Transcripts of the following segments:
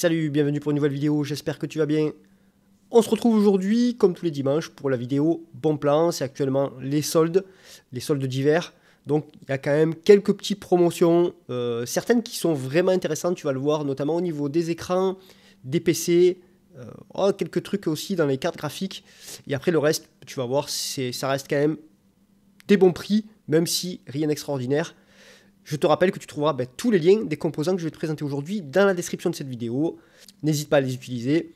Salut, bienvenue pour une nouvelle vidéo, j'espère que tu vas bien. On se retrouve aujourd'hui, comme tous les dimanches, pour la vidéo Bon Plan. C'est actuellement les soldes, les soldes d'hiver. Donc il y a quand même quelques petites promotions, euh, certaines qui sont vraiment intéressantes, tu vas le voir, notamment au niveau des écrans, des PC, euh, oh, quelques trucs aussi dans les cartes graphiques. Et après le reste, tu vas voir, ça reste quand même des bons prix, même si rien d'extraordinaire. Je te rappelle que tu trouveras ben, tous les liens des composants que je vais te présenter aujourd'hui dans la description de cette vidéo. N'hésite pas à les utiliser.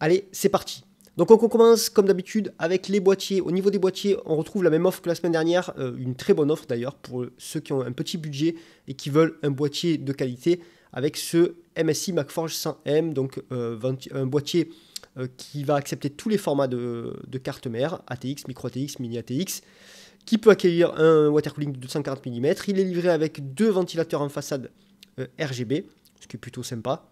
Allez, c'est parti donc on commence comme d'habitude avec les boîtiers. Au niveau des boîtiers, on retrouve la même offre que la semaine dernière, euh, une très bonne offre d'ailleurs pour ceux qui ont un petit budget et qui veulent un boîtier de qualité avec ce MSI Macforge 100M, donc euh, un boîtier euh, qui va accepter tous les formats de, de cartes mères, ATX, micro ATX, mini ATX qui peut accueillir un water cooling de 240 mm. Il est livré avec deux ventilateurs en façade euh, RGB, ce qui est plutôt sympa.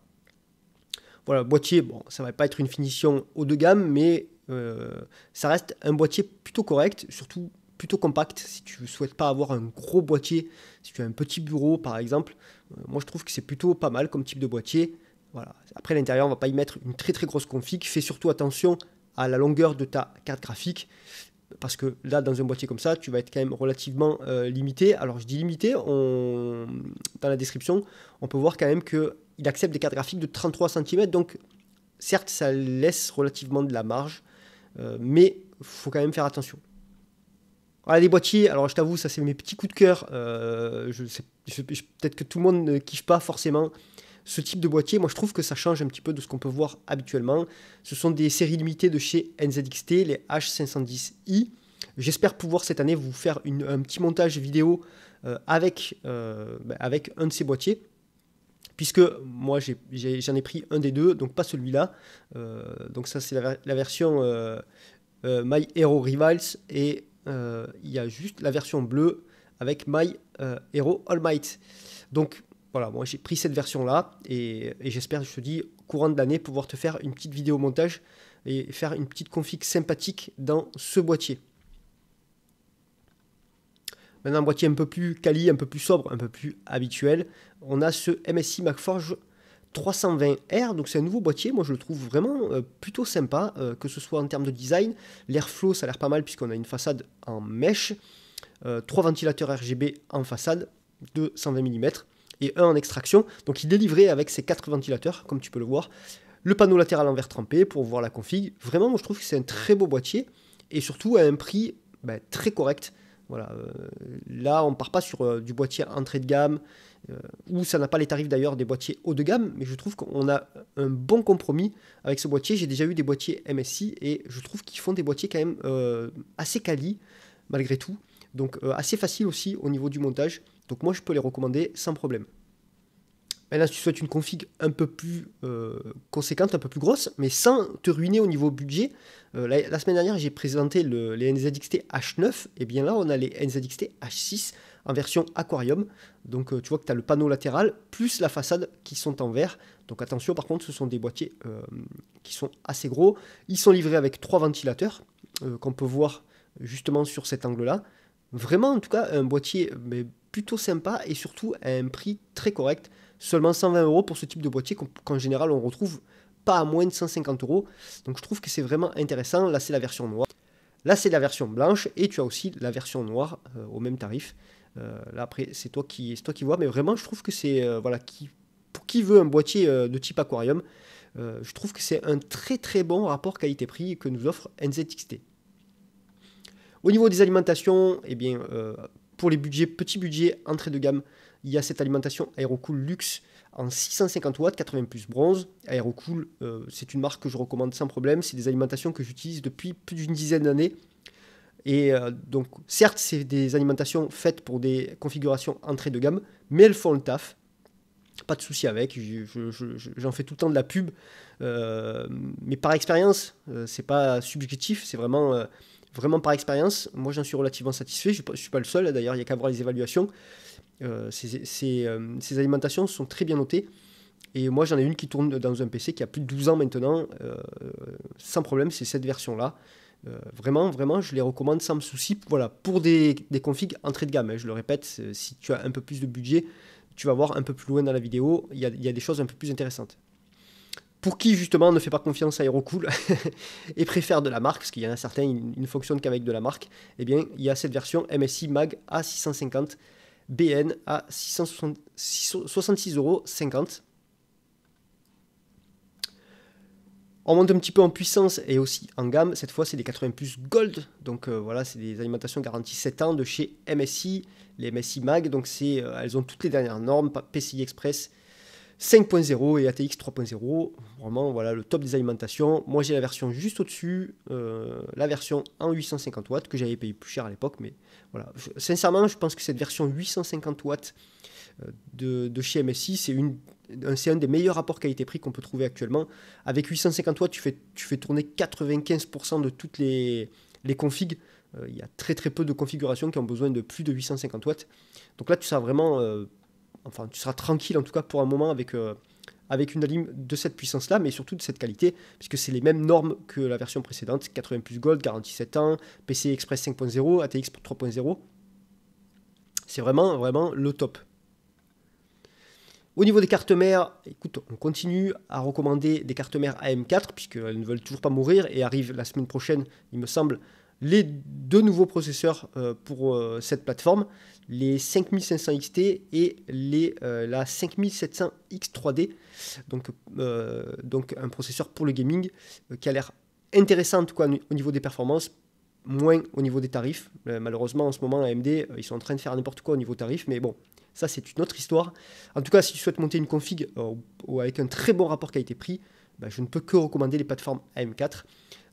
Voilà, boîtier, bon, ça va pas être une finition haut de gamme, mais euh, ça reste un boîtier plutôt correct, surtout plutôt compact si tu ne souhaites pas avoir un gros boîtier, si tu as un petit bureau par exemple. Euh, moi je trouve que c'est plutôt pas mal comme type de boîtier. Voilà. Après l'intérieur, on va pas y mettre une très très grosse config. Fais surtout attention à la longueur de ta carte graphique parce que là, dans un boîtier comme ça, tu vas être quand même relativement euh, limité. Alors, je dis limité, dans la description, on peut voir quand même qu'il accepte des cartes graphiques de 33 cm. Donc, certes, ça laisse relativement de la marge, mais euh, mais faut quand même faire attention. Voilà les boîtiers, alors je t'avoue, ça c'est mes petits coups de cœur. Euh, peut-être que tout le monde ne kiffe pas forcément ce type de boîtier, moi je trouve que ça change un petit peu de ce qu'on peut voir habituellement. Ce sont des séries limitées de chez NZXT, les H510i. J'espère pouvoir cette année vous faire un petit montage vidéo euh, avec, euh, bah, avec un de ces boîtiers. Puisque moi j'en ai, pris un des deux, donc pas celui-là. Euh, donc ça c'est la, la, version My Hero Rivals et il y a juste la version bleue avec My Hero All Might. Donc voilà, moi j'ai pris cette version-là et, j'espère, je te dis, courant de l'année, pouvoir te faire une petite vidéo montage et faire une petite config sympathique dans ce boîtier. Maintenant, un boîtier un peu plus quali, un peu plus sobre, un peu plus habituel, on a ce MSI Macforge 320R, donc c'est un nouveau boîtier, moi je le trouve vraiment euh, plutôt sympa, euh, que ce soit en termes de design, l'airflow ça a l'air pas mal puisqu'on a une façade en mèche, euh, trois 3 ventilateurs RGB en façade de 120 mm, et un en extraction. Donc il est livré avec ses quatre ventilateurs, comme tu peux le voir. Le panneau latéral en verre trempé pour voir la config. Vraiment, moi je trouve que c'est un très beau boîtier et surtout à un prix ben, très correct. Voilà, euh, là on ne part pas sur euh, du boîtier entrée de gamme euh, ou ça n'a pas les tarifs d'ailleurs des boîtiers haut de gamme, mais je trouve qu'on a un bon compromis avec ce boîtier. J'ai déjà eu des boîtiers MSI et je trouve qu'ils font des boîtiers quand même assez quali malgré tout, donc assez facile aussi au niveau du montage. Donc moi, je peux les recommander sans problème. Maintenant, si tu souhaites une config un peu plus euh, conséquente, un peu plus grosse, mais sans te ruiner au niveau budget, euh, la, semaine dernière, j'ai présenté les NZXT H9, et eh bien là, on a les NZXT H6 en version aquarium. Donc euh, tu vois que tu as le panneau latéral plus la façade qui sont en verre. Donc attention, par contre, ce sont des boîtiers qui sont assez gros. Ils sont livrés avec trois ventilateurs qu'on peut voir justement sur cet angle-là. Vraiment, en tout cas, un boîtier mais sympa et surtout à un prix très correct. Seulement 120 euros pour ce type de boîtier qu'en général on retrouve pas à moins de 150 euros. Donc je trouve que c'est vraiment intéressant. Là c'est la version noire. Là c'est la version blanche et tu as aussi la version noire euh, au même tarif. Euh, là après c'est toi qui c'est toi qui vois. Mais vraiment je trouve que c'est euh, voilà qui pour qui veut un boîtier de type aquarium. je trouve que c'est un très très bon rapport qualité-prix que nous offre NZXT. Au niveau des alimentations, et eh bien, euh, pour les budgets, petits budgets, entrée de gamme, il y a cette alimentation Aerocool Luxe en 650 watts, 80 plus bronze. Aerocool, euh, c'est une marque que je recommande sans problème. C'est des alimentations que j'utilise depuis plus d'une dizaine d'années. Et euh, donc, certes, c'est des alimentations faites pour des configurations entrée de gamme, mais elles font le taf. Pas de souci avec, j'en fais tout le temps de la pub, euh, mais par expérience, c'est pas subjectif, c'est vraiment vraiment par expérience, moi j'en suis relativement satisfait. Je ne suis pas le seul, d'ailleurs, il n'y a qu'à voir les évaluations. Euh, euh, ces, alimentations sont très bien notées. Et moi j'en ai une qui tourne dans un PC qui a plus de 12 ans maintenant. Euh, sans problème, c'est cette version-là. vraiment, vraiment, je les recommande sans me souci. Voilà, pour des, configs entrée de gamme, hein. je le répète, si tu as un peu plus de budget, tu vas voir un peu plus loin dans la vidéo, il y a des choses un peu plus intéressantes pour qui justement ne fait pas confiance à AeroCool et préfère de la marque, parce qu'il y en a certains, ils ne fonctionnent qu'avec de la marque, eh bien il y a cette version MSI MAG A650 BN à 66,50€. On monte un petit peu en puissance et aussi en gamme. Cette fois, c'est des 80 plus Gold. Donc euh, voilà, c'est des alimentations garanties 7 ans de chez MSI, les MSI MAG. Donc c'est, euh, elles ont toutes les dernières normes, PCI Express, 5.0 et ATX 3.0. Vraiment, voilà le top des alimentations. Moi, j'ai la version juste au-dessus, euh, la version en 850 watts que j'avais payé plus cher à l'époque. Mais voilà, sincèrement, je pense que cette version 850 watts euh, de, chez MSI, c'est une c'est un des meilleurs rapports qualité-prix qu'on peut trouver actuellement. Avec 850 watts, tu fais, tu fais tourner 95% de toutes les, les configs. Euh, il y a très très peu de configurations qui ont besoin de plus de 850 watts. Donc là, tu sors vraiment enfin, tu seras tranquille en tout cas pour un moment avec, euh, avec une lime de cette puissance-là, mais surtout de cette qualité, puisque c'est les mêmes normes que la version précédente, 80 plus Gold, garantie 7 ans, PC Express 5.0, ATX 3.0. C'est vraiment, vraiment le top. Au niveau des cartes mères, écoute, on continue à recommander des cartes mères AM4, puisqu'elles ne veulent toujours pas mourir, et arrivent la semaine prochaine, il me semble, les deux nouveaux processeurs euh, pour euh, cette plateforme les 5500 XT et les, euh, la 5700 X3D. Donc, euh, donc un processeur pour le gaming euh, qui a l'air intéressant en au niveau des performances, moins au niveau des tarifs. malheureusement en ce moment AMD ils sont en train de faire n'importe quoi au niveau tarif, mais bon ça c'est une autre histoire. En tout cas si tu souhaites monter une config avec un très bon rapport qualité-prix, bah, je ne peux que recommander les plateformes AM4.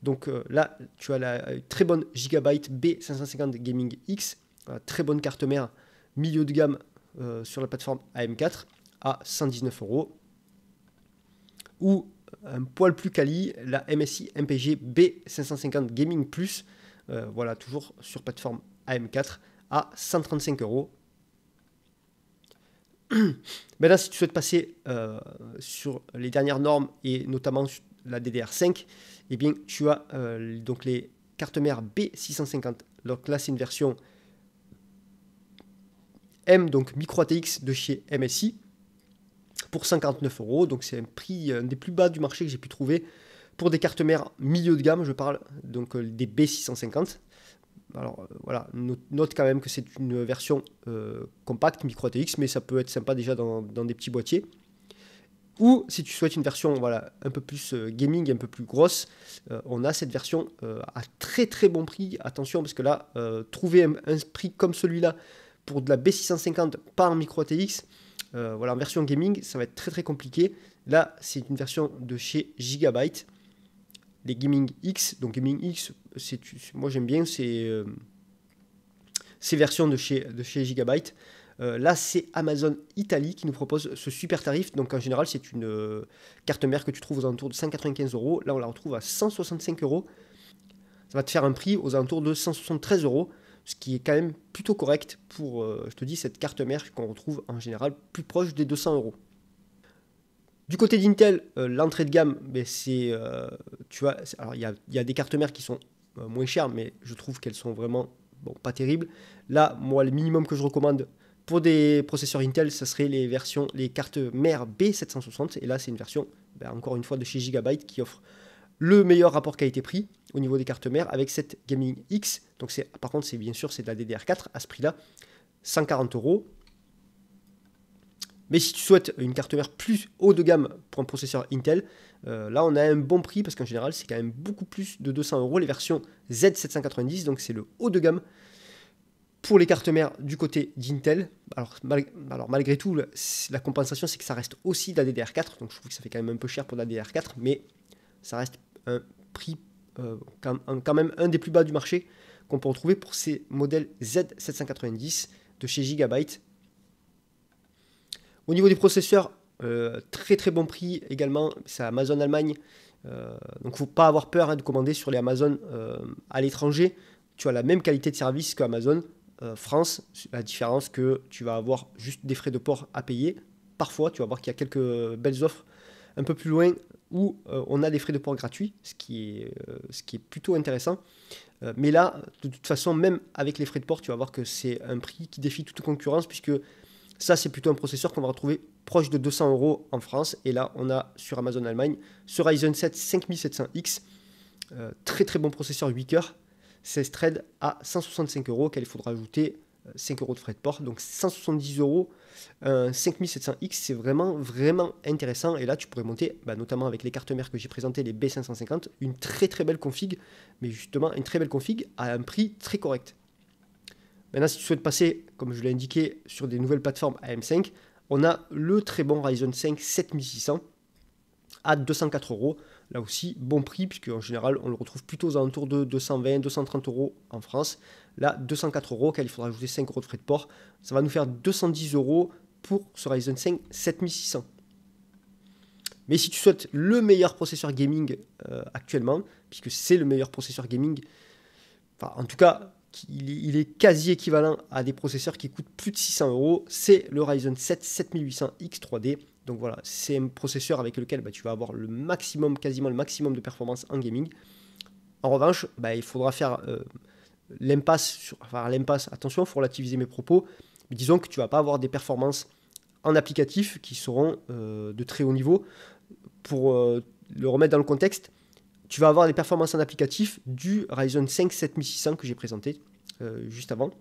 Donc là, tu as la très bonne Gigabyte B550 Gaming X euh, très bonne carte mère, milieu de gamme euh, sur la plateforme AM4 à 119 euros. Ou euh, un poil plus quali, la MSI MPG B550 Gaming Plus, voilà, toujours sur plateforme AM4 à 135 euros. Maintenant, si tu souhaites passer sur les dernières normes et notamment la DDR5, eh bien, tu as donc les cartes mères B650. Donc là, c'est une version M, donc micro ATX de chez MSI, pour 59 euros. Donc c'est un prix euh, des plus bas du marché que j'ai pu trouver pour des cartes mères milieu de gamme. Je parle donc euh, des B650. Alors euh, voilà, note quand même que c'est une version compacte micro ATX, mais ça peut être sympa déjà dans, des petits boîtiers. Ou si tu souhaites une version voilà, un peu plus gaming, un peu plus grosse, on a cette version à très très bon prix. Attention parce que là, trouver un prix comme celui-là pour de la B650 par micro ATX, euh, voilà, en version gaming, ça va être très très compliqué. Là, c'est une version de chez Gigabyte, les Gaming X. Donc Gaming X, moi j'aime bien euh, ces, versions de chez, de chez Gigabyte. Euh, là, c'est Amazon Italie qui nous propose ce super tarif. Donc, en général, c'est une carte mère que tu trouves aux alentours de 195 euros. Là, on la retrouve à 165 euros. Ça va te faire un prix aux alentours de 173 euros ce qui est quand même plutôt correct pour, euh, je te dis, cette carte mère qu'on retrouve en général plus proche des 200 euros. Du côté d'Intel, euh, l'entrée de gamme, ben, c'est, euh, tu vois, il y, a, des cartes mères qui sont moins chères, mais je trouve qu'elles sont vraiment pas terribles. Là, moi, le minimum que je recommande pour des processeurs Intel, ce serait les versions, les cartes mères B760, et là, c'est une version, ben, encore une fois, de chez Gigabyte qui offre le meilleur rapport qualité-prix, niveau des cartes mères avec cette Gaming X. Donc c'est, par contre, c'est bien sûr c'est de la DDR4 à ce prix-là, 140 euros. Mais si tu souhaites une carte mère plus haut de gamme pour un processeur Intel, euh, là on a un bon prix parce qu'en général c'est quand même beaucoup plus de 200 euros les versions Z790, donc c'est le haut de gamme pour les cartes mères du côté d'Intel. Alors, alors, malgré tout, la compensation c'est que ça reste aussi de la DDR4, donc je trouve que ça fait quand même un peu cher pour la DDR4, mais ça reste un prix euh, quand, même un des plus bas du marché qu'on peut retrouver pour ces modèles Z790 de chez Gigabyte. Au niveau des processeurs, euh, très très bon prix également, c'est Amazon Allemagne. Euh, donc faut pas avoir peur hein, de commander sur les Amazon euh, à l'étranger. Tu as la même qualité de service qu'Amazon France, la différence que tu vas avoir juste des frais de port à payer. Parfois, tu vas voir qu'il y a quelques belles offres un peu plus loin où euh, on a des frais de port gratuits, ce qui est, euh, plutôt intéressant. Euh, mais là, de toute façon, même avec les frais de port, tu vas voir que c'est un prix qui défie toute concurrence, puisque ça, c'est plutôt un processeur qu'on va retrouver proche de 200 euros en France. Et là, on a sur Amazon Allemagne ce Ryzen 7 5700X, très très bon processeur 8 coeurs, 16 threads à 165 euros, qu'il faudra ajouter 5 euros de frais de port, donc 170 euros un euh, 5700X, c'est vraiment, vraiment intéressant. Et là, tu pourrais monter, bah, notamment avec les cartes mères que j'ai présentées, les B550, une très très belle config, mais justement une très belle config à un prix très correct. Maintenant, si tu souhaites passer, comme je l'ai indiqué, sur des nouvelles plateformes AM5, on a le très bon Ryzen 5 7600 à 204 euros Là aussi, bon prix, puisque en général, on le retrouve plutôt aux alentours de 220, 230 euros en France. Là, 204 euros, car il faudra ajouter 5 euros de frais de port. Ça va nous faire 210 euros pour ce Ryzen 5 7600. Mais si tu souhaites le meilleur processeur gaming euh, actuellement, puisque c'est le meilleur processeur gaming, enfin, en tout cas, il, il est quasi équivalent à des processeurs qui coûtent plus de 600 euros, c'est le Ryzen 7 7800X 3D donc voilà, c'est un processeur avec lequel bah, tu vas avoir le maximum, quasiment le maximum de performance en gaming. En revanche, bah, il faudra faire euh, l'impasse, l'impasse, attention, il faut relativiser mes propos, mais disons que tu vas pas avoir des performances en applicatif qui seront euh, de très haut niveau. Pour euh, le remettre dans le contexte, tu vas avoir des performances en applicatif du Ryzen 5 7600 que j'ai présenté juste avant.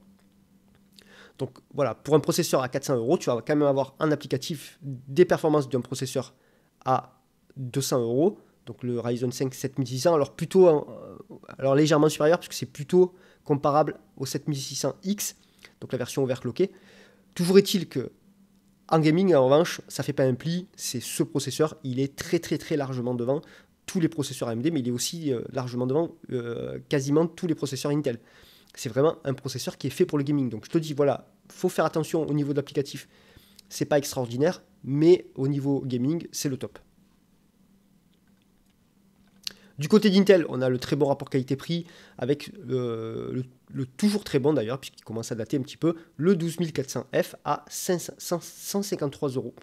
Donc voilà, pour un processeur à 400 euros, tu vas quand même avoir un applicatif des performances d'un processeur à 200 euros. Donc le Ryzen 5 7600, alors plutôt, euh, alors légèrement supérieur puisque c'est plutôt comparable au 7600X, donc la version overclockée. Toujours est-il que en gaming, en revanche, ça fait pas un pli. C'est ce processeur, il est très très très largement devant tous les processeurs AMD, mais il est aussi euh, largement devant euh, quasiment tous les processeurs Intel c'est vraiment un processeur qui est fait pour le gaming. Donc je te dis, voilà, faut faire attention au niveau de l'applicatif. C'est pas extraordinaire, mais au niveau gaming, c'est le top. Du côté d'Intel, on a le très bon rapport qualité-prix, avec euh, le, toujours très bon d'ailleurs, puisqu'il commence à dater un petit peu, le 12400F à 153 euros.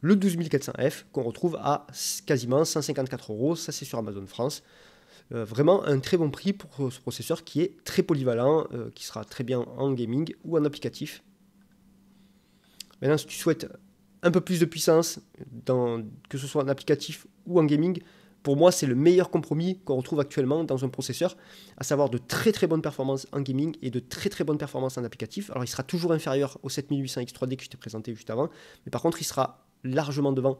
le 12400F qu'on retrouve à quasiment 154 euros, ça c'est sur Amazon France. Euh, vraiment un très bon prix pour euh, ce processeur qui est très polyvalent, euh, qui sera très bien en gaming ou en applicatif. Maintenant, si tu souhaites un peu plus de puissance, que ce soit en applicatif ou en gaming, pour moi, c'est le meilleur compromis qu'on retrouve actuellement dans un processeur, à savoir de très très bonnes performances en gaming et de très très bonnes performances en applicatif. Alors, il sera toujours inférieur au 7800X3D que je t'ai présenté juste avant, mais par contre, il sera largement devant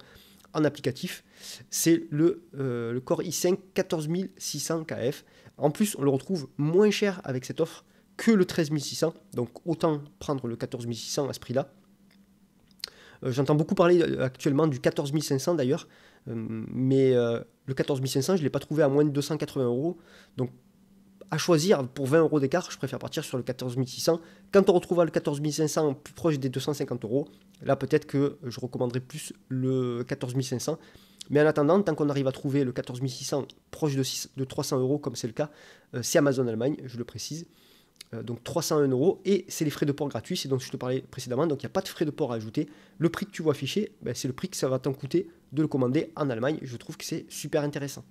en applicatif, c'est le, euh, Core i5 14600KF. En plus, on le retrouve moins cher avec cette offre que le 13600, donc autant prendre le 14600 à ce prix-là. Euh, j'entends beaucoup parler actuellement du 14500 d'ailleurs, euh, mais le 14500, je ne l'ai pas trouvé à moins de 280 euros, donc à choisir pour 20 euros d'écart, je préfère partir sur le 14600. Quand on retrouvera le 14500 plus proche des 250 euros, là peut-être que je recommanderais plus le 14500. Mais en attendant, tant qu'on arrive à trouver le 14600 proche de, de 300 euros, comme c'est le cas, euh, c'est Amazon Allemagne, je le précise. Euh, donc 301 euros et c'est les frais de port gratuits, c'est dont je te parlais précédemment, donc il n'y a pas de frais de port à ajouter. Le prix que tu vois affiché, ben, c'est le prix que ça va t'en coûter de le commander en Allemagne. Je trouve que c'est super intéressant.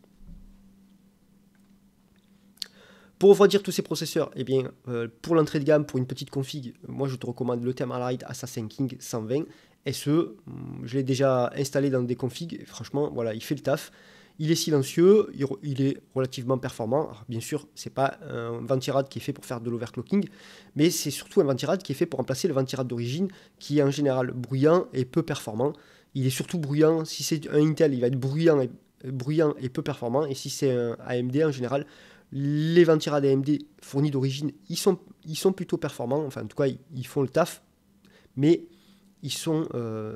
Pour refroidir tous ces processeurs, eh bien, euh, pour l'entrée de gamme, pour une petite config, moi je te recommande le Thermalright Assassin King 120 SE. Mm, je l'ai déjà installé dans des configs, franchement, voilà, il fait le taf. Il est silencieux, il, est relativement performant. bien sûr, ce n'est pas un ventirad qui est fait pour faire de l'overclocking, mais c'est surtout un ventirad qui est fait pour remplacer le ventirad d'origine, qui est en général bruyant et peu performant. Il est surtout bruyant, si c'est un Intel, il va être bruyant et, bruyant et peu performant, et si c'est un AMD en général, les ventirads AMD fournis d'origine, ils sont, ils sont plutôt performants. Enfin, en tout cas, ils, font le taf. Mais ils sont, euh,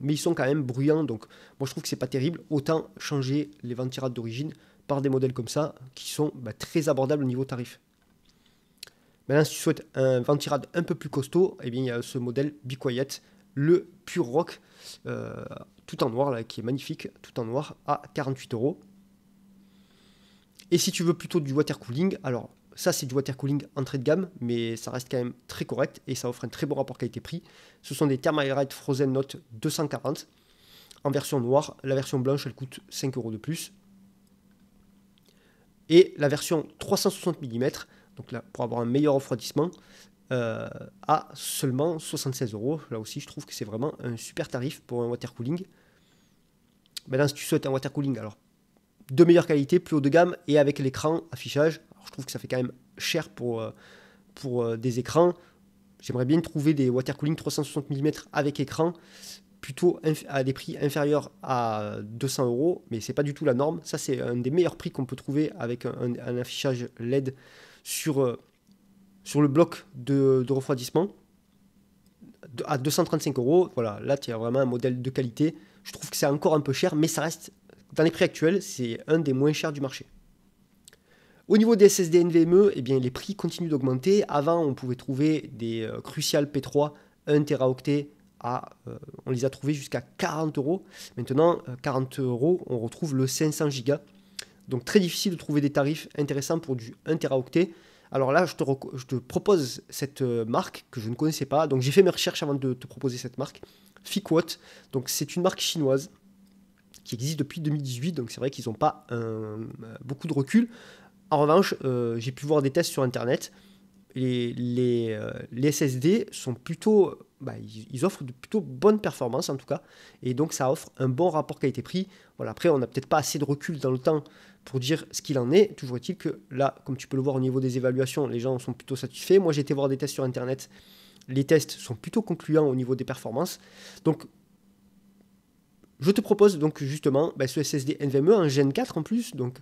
mais ils sont quand même bruyants. Donc, moi, je trouve que c'est pas terrible. Autant changer les ventirades d'origine par des modèles comme ça qui sont bah, très abordables au niveau tarif. Maintenant, si tu souhaites un ventirad un peu plus costaud, eh bien, il y a ce modèle Be le Pure Rock, euh, tout en noir, là, qui est magnifique, tout en noir, à 48 euros. Et si tu veux plutôt du water cooling, alors ça c'est du water cooling entrée de gamme, mais ça reste quand même très correct et ça offre un très bon rapport qualité-prix. Ce sont des Thermalright Frozen Note 240 en version noire. La version blanche elle coûte 5 euros de plus. Et la version 360 mm, donc là pour avoir un meilleur refroidissement, à euh, seulement 76 euros. Là aussi, je trouve que c'est vraiment un super tarif pour un water cooling. Maintenant, si tu souhaites un water cooling alors de meilleure qualité, plus haut de gamme, et avec l'écran affichage. je trouve que ça fait quand même cher pour, euh, pour euh, des écrans. J'aimerais bien trouver des water watercooling 360 mm avec écran, plutôt à des prix inférieurs à 200 euros, mais c'est pas du tout la norme. Ça, c'est un des meilleurs prix qu'on peut trouver avec un, affichage LED sur, euh, sur le bloc de, refroidissement à 235 euros. Voilà, là, tu as vraiment un modèle de qualité. Je trouve que c'est encore un peu cher, mais ça reste dans les prix actuels, c'est un des moins chers du marché. Au niveau des SSD NVMe, eh bien, les prix continuent d'augmenter. Avant, on pouvait trouver des euh, Crucial P3 1 Teraoctet à, euh, on les a trouvés jusqu'à 40 euros. Maintenant, 40 euh, euros, on retrouve le 500 Go. Donc très difficile de trouver des tarifs intéressants pour du 1 Teraoctet. Alors là, je te, je te, propose cette marque que je ne connaissais pas. Donc j'ai fait mes recherches avant de te proposer cette marque, Fiquot. Donc c'est une marque chinoise qui existe depuis 2018, donc c'est vrai qu'ils n'ont pas euh, beaucoup de recul. En revanche, euh, j'ai pu voir des tests sur Internet. Les, SSD euh, sont plutôt, bah, ils, offrent de plutôt bonnes performances en tout cas, et donc ça offre un bon rapport qualité-prix. Voilà, après, on n'a peut-être pas assez de recul dans le temps pour dire ce qu'il en est. Toujours est-il que là, comme tu peux le voir au niveau des évaluations, les gens sont plutôt satisfaits. Moi, j'ai été voir des tests sur Internet. Les tests sont plutôt concluants au niveau des performances. Donc, je te propose donc justement bah, ce SSD NVMe, un Gen 4 en plus, donc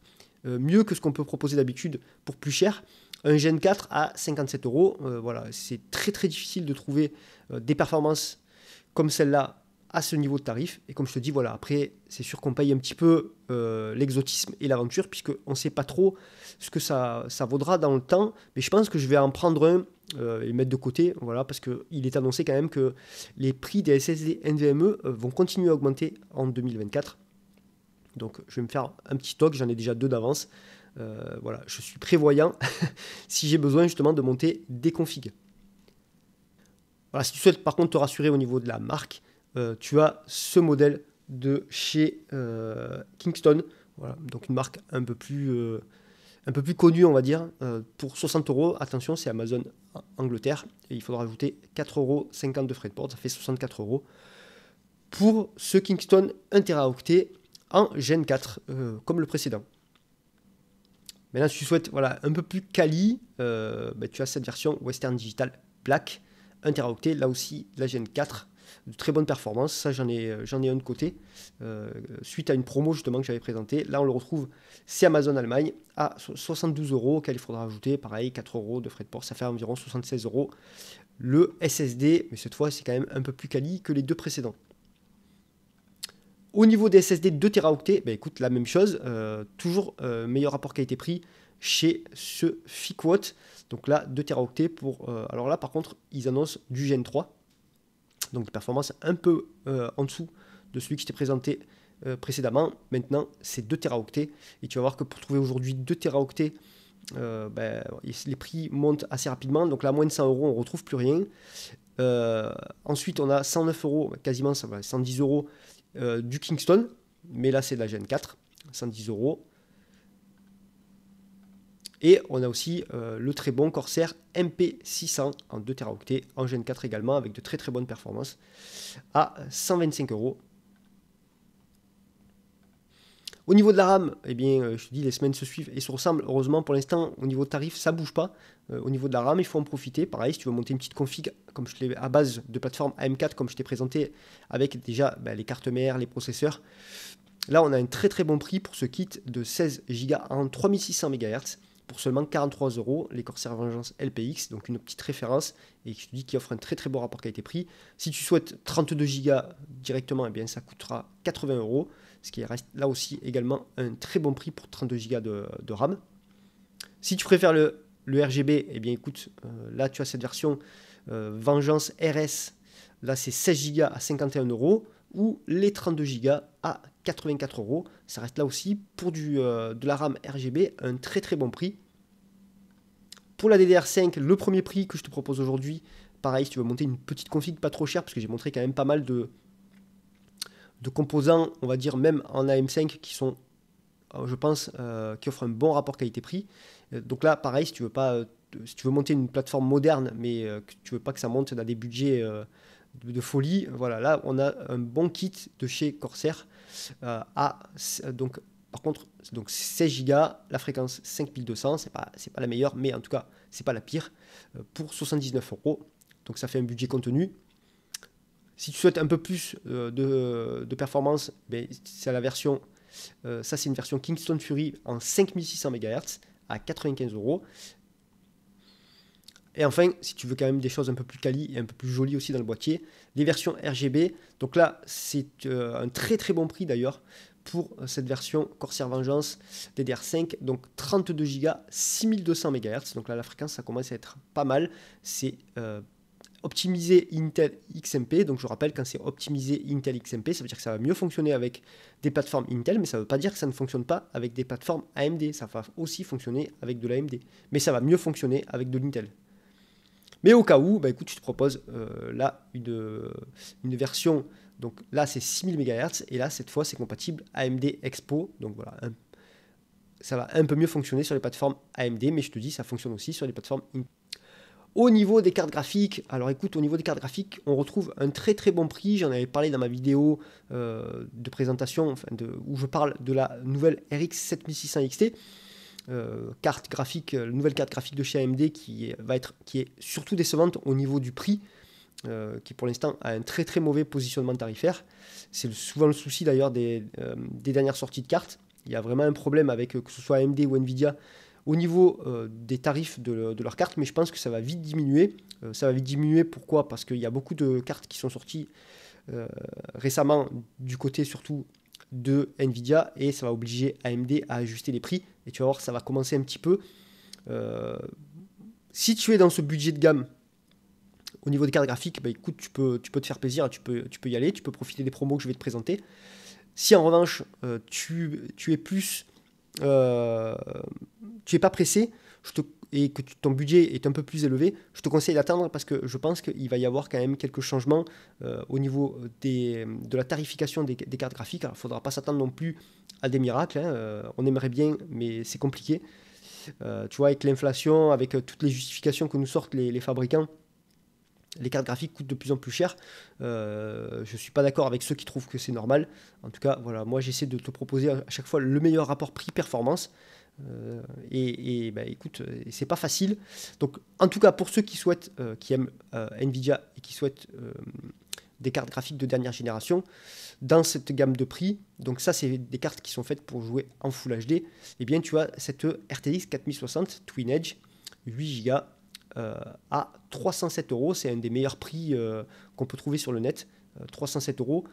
euh, mieux que ce qu'on peut proposer d'habitude pour plus cher. Un Gen 4 à 57 euros, euh, voilà, c'est très très difficile de trouver euh, des performances comme celle-là à ce niveau de tarif. Et comme je te dis, voilà, après, c'est sûr qu'on paye un petit peu l'exotisme et l'aventure, puisqu'on ne sait pas trop ce que ça, ça vaudra dans le temps. Mais je pense que je vais en prendre un euh, et mettre de côté, voilà, parce qu'il est annoncé quand même que les prix des SSD NVMe euh, vont continuer à augmenter en 2024. Donc je vais me faire un petit stock, j'en ai déjà deux d'avance. Euh, voilà, je suis prévoyant si j'ai besoin justement de monter des configs. Voilà, si tu souhaites par contre te rassurer au niveau de la marque, tu as ce modèle de chez Kingston. Voilà, donc une marque un peu plus un peu plus connu, on va dire. Euh, pour 60 euros, attention, c'est Amazon Angleterre. il faudra ajouter 4,50 euros de frais de port. Ça fait 64 euros pour ce Kingston 1 teraoctet en Gen 4, euh, comme le précédent. Maintenant, si tu souhaites voilà, un peu plus quali, euh, ben, tu as cette version Western Digital Black 1 teraoctet, là aussi la Gen 4 de très bonnes performances. Ça, j'en ai, euh, j'en ai un de côté, euh, suite à une promo justement que j'avais présentée. Là, on le retrouve, c'est Amazon Allemagne, à 72 euros, auquel il faudra ajouter, pareil, 4 euros de frais de port. Ça fait environ 76 euros le SSD, mais cette fois, c'est quand même un peu plus quali que les deux précédents. Au niveau des SSD 2 Teraoctets, bah, écoute, la même chose, euh, toujours meilleur rapport qualité-prix chez ce Fiquot. Donc là, 2 Teraoctets pour... alors là, par contre, ils annoncent du Gen 3, donc des un peu euh, en dessous de celui que je t'ai présenté euh, précédemment. Maintenant, c'est 2 teraoctets, et tu vas voir que pour trouver aujourd'hui 2 teraoctets, euh, ben, les prix montent assez rapidement, donc là, moins de 100 euros, on ne retrouve plus rien. ensuite, on a 109 euros, ben, quasiment 110 euros du Kingston, mais là, c'est de la gn 4, 110 euros. Et on a aussi euh, le très bon Corsair MP600 en 2 teraoctets en Gen 4 également avec de très très bonnes performances à 125 euros. Au niveau de la RAM, eh bien, euh, je te dis, les semaines se suivent et se ressemblent. Heureusement, pour l'instant, au niveau de tarif, ça ne bouge pas. Euh, au niveau de la RAM, il faut en profiter. Pareil, si tu veux monter une petite config, comme je à base de plateforme AM4, comme je t'ai présenté, avec déjà bah, les cartes mères, les processeurs. Là, on a un très très bon prix pour ce kit de 16 Go en 3600 MHz pour seulement 43 euros, les Corsair Vengeance LPX, donc une petite référence, et je te dis qu'il offre un très très bon rapport qualité-prix. Si tu souhaites 32 Go directement, eh bien ça coûtera 80 euros, ce qui reste là aussi également un très bon prix pour 32 Go de, RAM. Si tu préfères le, le RGB, eh bien écoute, euh, là tu as cette version euh, Vengeance RS, là c'est 16 Go à 51 euros, ou les 32 Go à 84 euros. Ça reste là aussi pour du, euh, de la RAM RGB un très très bon prix. Pour la DDR5, le premier prix que je te propose aujourd'hui, pareil, si tu veux monter une petite config pas trop chère, parce que j'ai montré quand même pas mal de, composants, on va dire même en AM5, qui sont, euh, je pense, euh, qui offrent un bon rapport qualité-prix. Donc là, pareil, si tu veux pas, si tu veux monter une plateforme moderne, mais que tu veux pas que ça monte dans des budgets de, de, folie, voilà, là on a un bon kit de chez Corsair euh, à, euh, donc, par contre, donc 16 Go, la fréquence 5200, c'est pas, c'est pas la meilleure, mais en tout cas, c'est pas la pire, euh, pour 79 euros. Donc ça fait un budget contenu. Si tu souhaites un peu plus de, performance, ben, c'est la version, ça c'est une version Kingston Fury en 5600 MHz à 95 euros. Et enfin, si tu veux quand même des choses un peu plus quali et un peu plus jolies aussi dans le boîtier, les versions RGB. Donc là, c'est euh, un très très bon prix d'ailleurs pour euh, cette version Corsair Vengeance DDR5, donc 32 Go, 6200 MHz. Donc là, la fréquence, ça commence à être pas mal. C'est euh, optimisé Intel XMP. Donc je rappelle, quand c'est optimisé Intel XMP, ça veut dire que ça va mieux fonctionner avec des plateformes Intel, mais ça ne veut pas dire que ça ne fonctionne pas avec des plateformes AMD. Ça va aussi fonctionner avec de l'AMD, mais ça va mieux fonctionner avec de l'Intel. Mais au cas où, bah, écoute, tu te proposes euh, là euh, une, version. Donc là, c'est 6000 MHz. Et là, cette fois, c'est compatible AMD Expo. Donc voilà, ça va un peu mieux fonctionner sur les plateformes AMD. Mais je te dis, ça fonctionne aussi sur les plateformes Au niveau des cartes graphiques, alors écoute, au niveau des cartes graphiques, on retrouve un très très bon prix. J'en avais parlé dans ma vidéo euh, de présentation où je parle de la nouvelle RX 7600 XT. Euh, carte graphique, euh, la nouvelle carte graphique de chez AMD qui va être, qui est surtout décevante au niveau du prix, euh, qui pour l'instant a un très très mauvais positionnement tarifaire. C'est souvent le souci d'ailleurs des, dernières sorties de cartes. Il y a vraiment un problème avec que ce soit AMD ou Nvidia au niveau des tarifs de, de leurs cartes, mais je pense que ça va vite diminuer. ça va vite diminuer pourquoi Parce qu'il y a beaucoup de cartes qui sont sorties récemment du côté surtout de Nvidia et ça va obliger AMD à ajuster les prix. Et tu vas voir, ça va commencer un petit peu. Euh, si tu es dans ce budget de gamme au niveau des cartes graphiques, bah, écoute, tu peux, tu peux te faire plaisir, tu peux, tu peux y aller, tu peux profiter des promos que je vais te présenter. Si en revanche, euh, tu, es plus. Euh, tu es pas pressé, je te, et que ton budget est un peu plus élevé, je te conseille d'attendre parce que je pense qu'il va y avoir quand même quelques changements euh, au niveau euh, de la tarification des, cartes graphiques. il ne faudra pas s'attendre non plus à des miracles. Hein, euh, on aimerait bien, mais c'est compliqué. tu vois, avec l'inflation, avec toutes les justifications que nous sortent les, fabricants les cartes graphiques coûtent de plus en plus cher. je ne suis pas d'accord avec ceux qui trouvent que c'est normal. En tout cas, voilà, moi j'essaie de te proposer à chaque fois le meilleur rapport prix-performance. Euh, et, bah, écoute, euh, c'est pas facile. Donc, en tout cas, pour ceux qui souhaitent, euh, qui aiment Nvidia et qui souhaitent des cartes graphiques de dernière génération, dans cette gamme de prix, donc ça, c'est des cartes qui sont faites pour jouer en Full HD. Et eh bien, tu as cette RTX 4060 Twin Edge 8 Go à 307 euros. C'est un des meilleurs prix qu'on peut trouver sur le net. 307 euros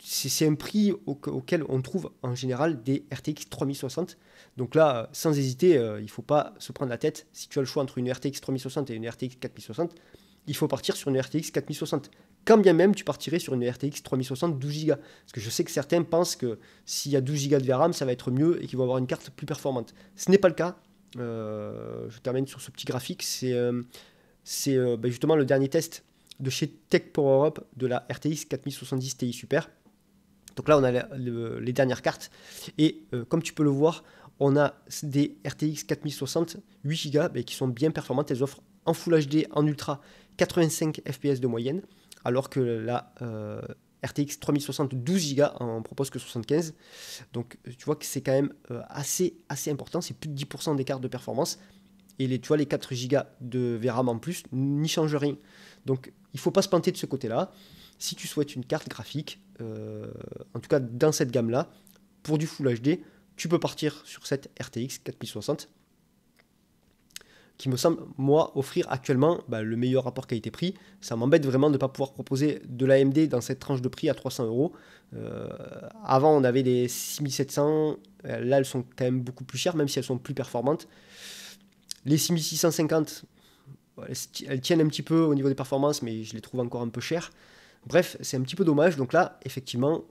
c'est un prix auquel on trouve en général des RTX 3060. Donc là, sans hésiter, euh, il ne faut pas se prendre la tête. Si tu as le choix entre une RTX 3060 et une RTX 4060, il faut partir sur une RTX 4060. Quand bien même tu partirais sur une RTX 3060 12 Go. Parce que je sais que certains pensent que s'il y a 12 Go de VRAM, ça va être mieux et qu'ils vont avoir une carte plus performante. Ce n'est pas le cas. Euh, je termine sur ce petit graphique. C'est euh, ben justement le dernier test de chez Tech pour Europe de la RTX 4070 Ti Super. Donc là, on a les dernières cartes. Et euh, comme tu peux le voir, on a des RTX 4060 8 Go qui sont bien performantes. Elles offrent en Full HD, en Ultra, 85 FPS de moyenne, alors que la euh, RTX 3060 12 Go en propose que 75. Donc euh, tu vois que c'est quand même assez, assez important. C'est plus de 10% des cartes de performance. Et les, tu vois, les 4 Go de VRAM en plus n'y changent rien. Donc il ne faut pas se planter de ce côté-là. Si tu souhaites une carte graphique, euh, en tout cas dans cette gamme-là, pour du Full HD, tu peux partir sur cette RTX 4060 qui me semble, moi, offrir actuellement bah, le meilleur rapport qualité-prix. Ça m'embête vraiment de ne pas pouvoir proposer de l'AMD dans cette tranche de prix à 300 euros. Euh, avant, on avait les 6700, là, elles sont quand même beaucoup plus chères, même si elles sont plus performantes. Les 6650, elles tiennent un petit peu au niveau des performances, mais je les trouve encore un peu chères. Bref, c'est un petit peu dommage. Donc là, effectivement,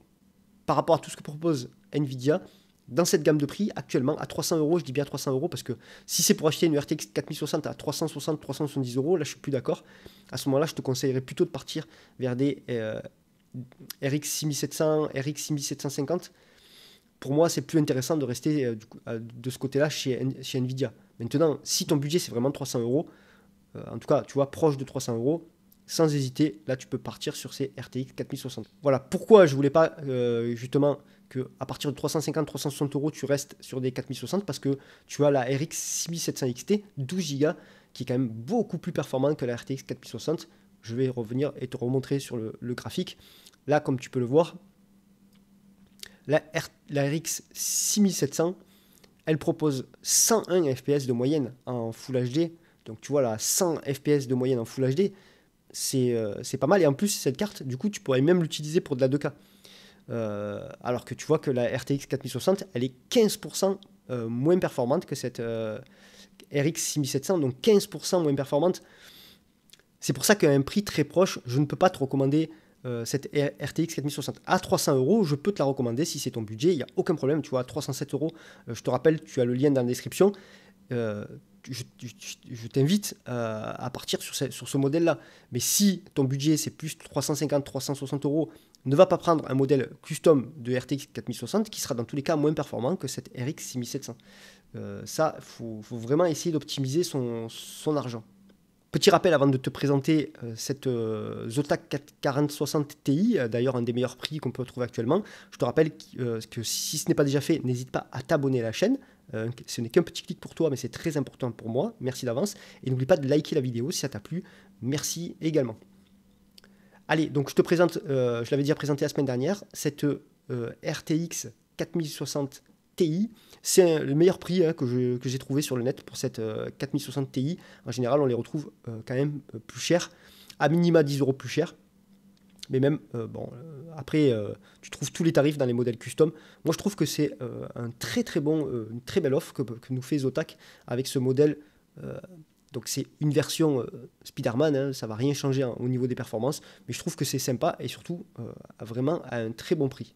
par rapport à tout ce que propose Nvidia, dans cette gamme de prix, actuellement, à 300 euros, je dis bien 300 euros parce que si c'est pour acheter une RTX 4060 à 360, 370 euros, là je suis plus d'accord. À ce moment-là, je te conseillerais plutôt de partir vers des euh, RX 6700, RX 6750. Pour moi, c'est plus intéressant de rester euh, de ce côté-là chez, chez Nvidia. Maintenant, si ton budget c'est vraiment 300 euros, euh, en tout cas, tu vois, proche de 300 euros, sans hésiter, là tu peux partir sur ces RTX 4060. Voilà pourquoi je voulais pas euh, justement que à partir de 350-360 euros tu restes sur des 4060 parce que tu as la RX 6700 XT 12 Go qui est quand même beaucoup plus performante que la RTX 4060. Je vais revenir et te remontrer sur le, graphique. Là, comme tu peux le voir, la, la RX 6700, elle propose 101 FPS de moyenne en Full HD. Donc tu vois là, 100 FPS de moyenne en Full HD, euh, c'est pas mal. Et en plus, cette carte, du coup, tu pourrais même l'utiliser pour de la 2K. Euh, alors que tu vois que la RTX 4060, elle est 15% euh, moins performante que cette RX 6700, donc 15% moins performante. C'est pour ça qu'à un prix très proche, je ne peux pas te recommander cette RTX 4060 à 300 euros, je peux te la recommander si c'est ton budget, il n'y a aucun problème, tu vois, à 307 euros, je te rappelle, tu as le lien dans la description, euh, je, t'invite euh, à partir sur ce, modèle-là. Mais si ton budget c'est plus 350-360 euros, ne va pas prendre un modèle custom de RTX 4060 qui sera dans tous les cas moins performant que cette RX 6700. Euh, ça, il faut, vraiment essayer d'optimiser son, argent. Petit rappel avant de te présenter euh, cette Zotac 4060 Ti, d'ailleurs un des meilleurs prix qu'on peut trouver actuellement. Je te rappelle que si ce n'est pas déjà fait, n'hésite pas à t'abonner à la chaîne, euh, ce n'est qu'un petit clic pour toi, mais c'est très important pour moi. Merci d'avance. Et n'oublie pas de liker la vidéo si ça t'a plu. Merci également. Allez, donc je te présente, euh, je l'avais déjà présenté la semaine dernière, cette euh, RTX 4060 Ti. C'est le meilleur prix hein, que j'ai trouvé sur le net pour cette 4060 Ti. En général, on les retrouve quand même plus chers, à minima 10 euros plus cher mais même, euh, bon, euh, après, euh, tu trouves tous les tarifs dans les modèles custom. Moi, je trouve que c'est un très, très bon, une très belle offre que, nous fait Zotac avec ce modèle. donc, c'est une version Spider-Man, hein, ça va rien changer au niveau des performances, mais je trouve que c'est sympa et surtout, vraiment, à un très bon prix.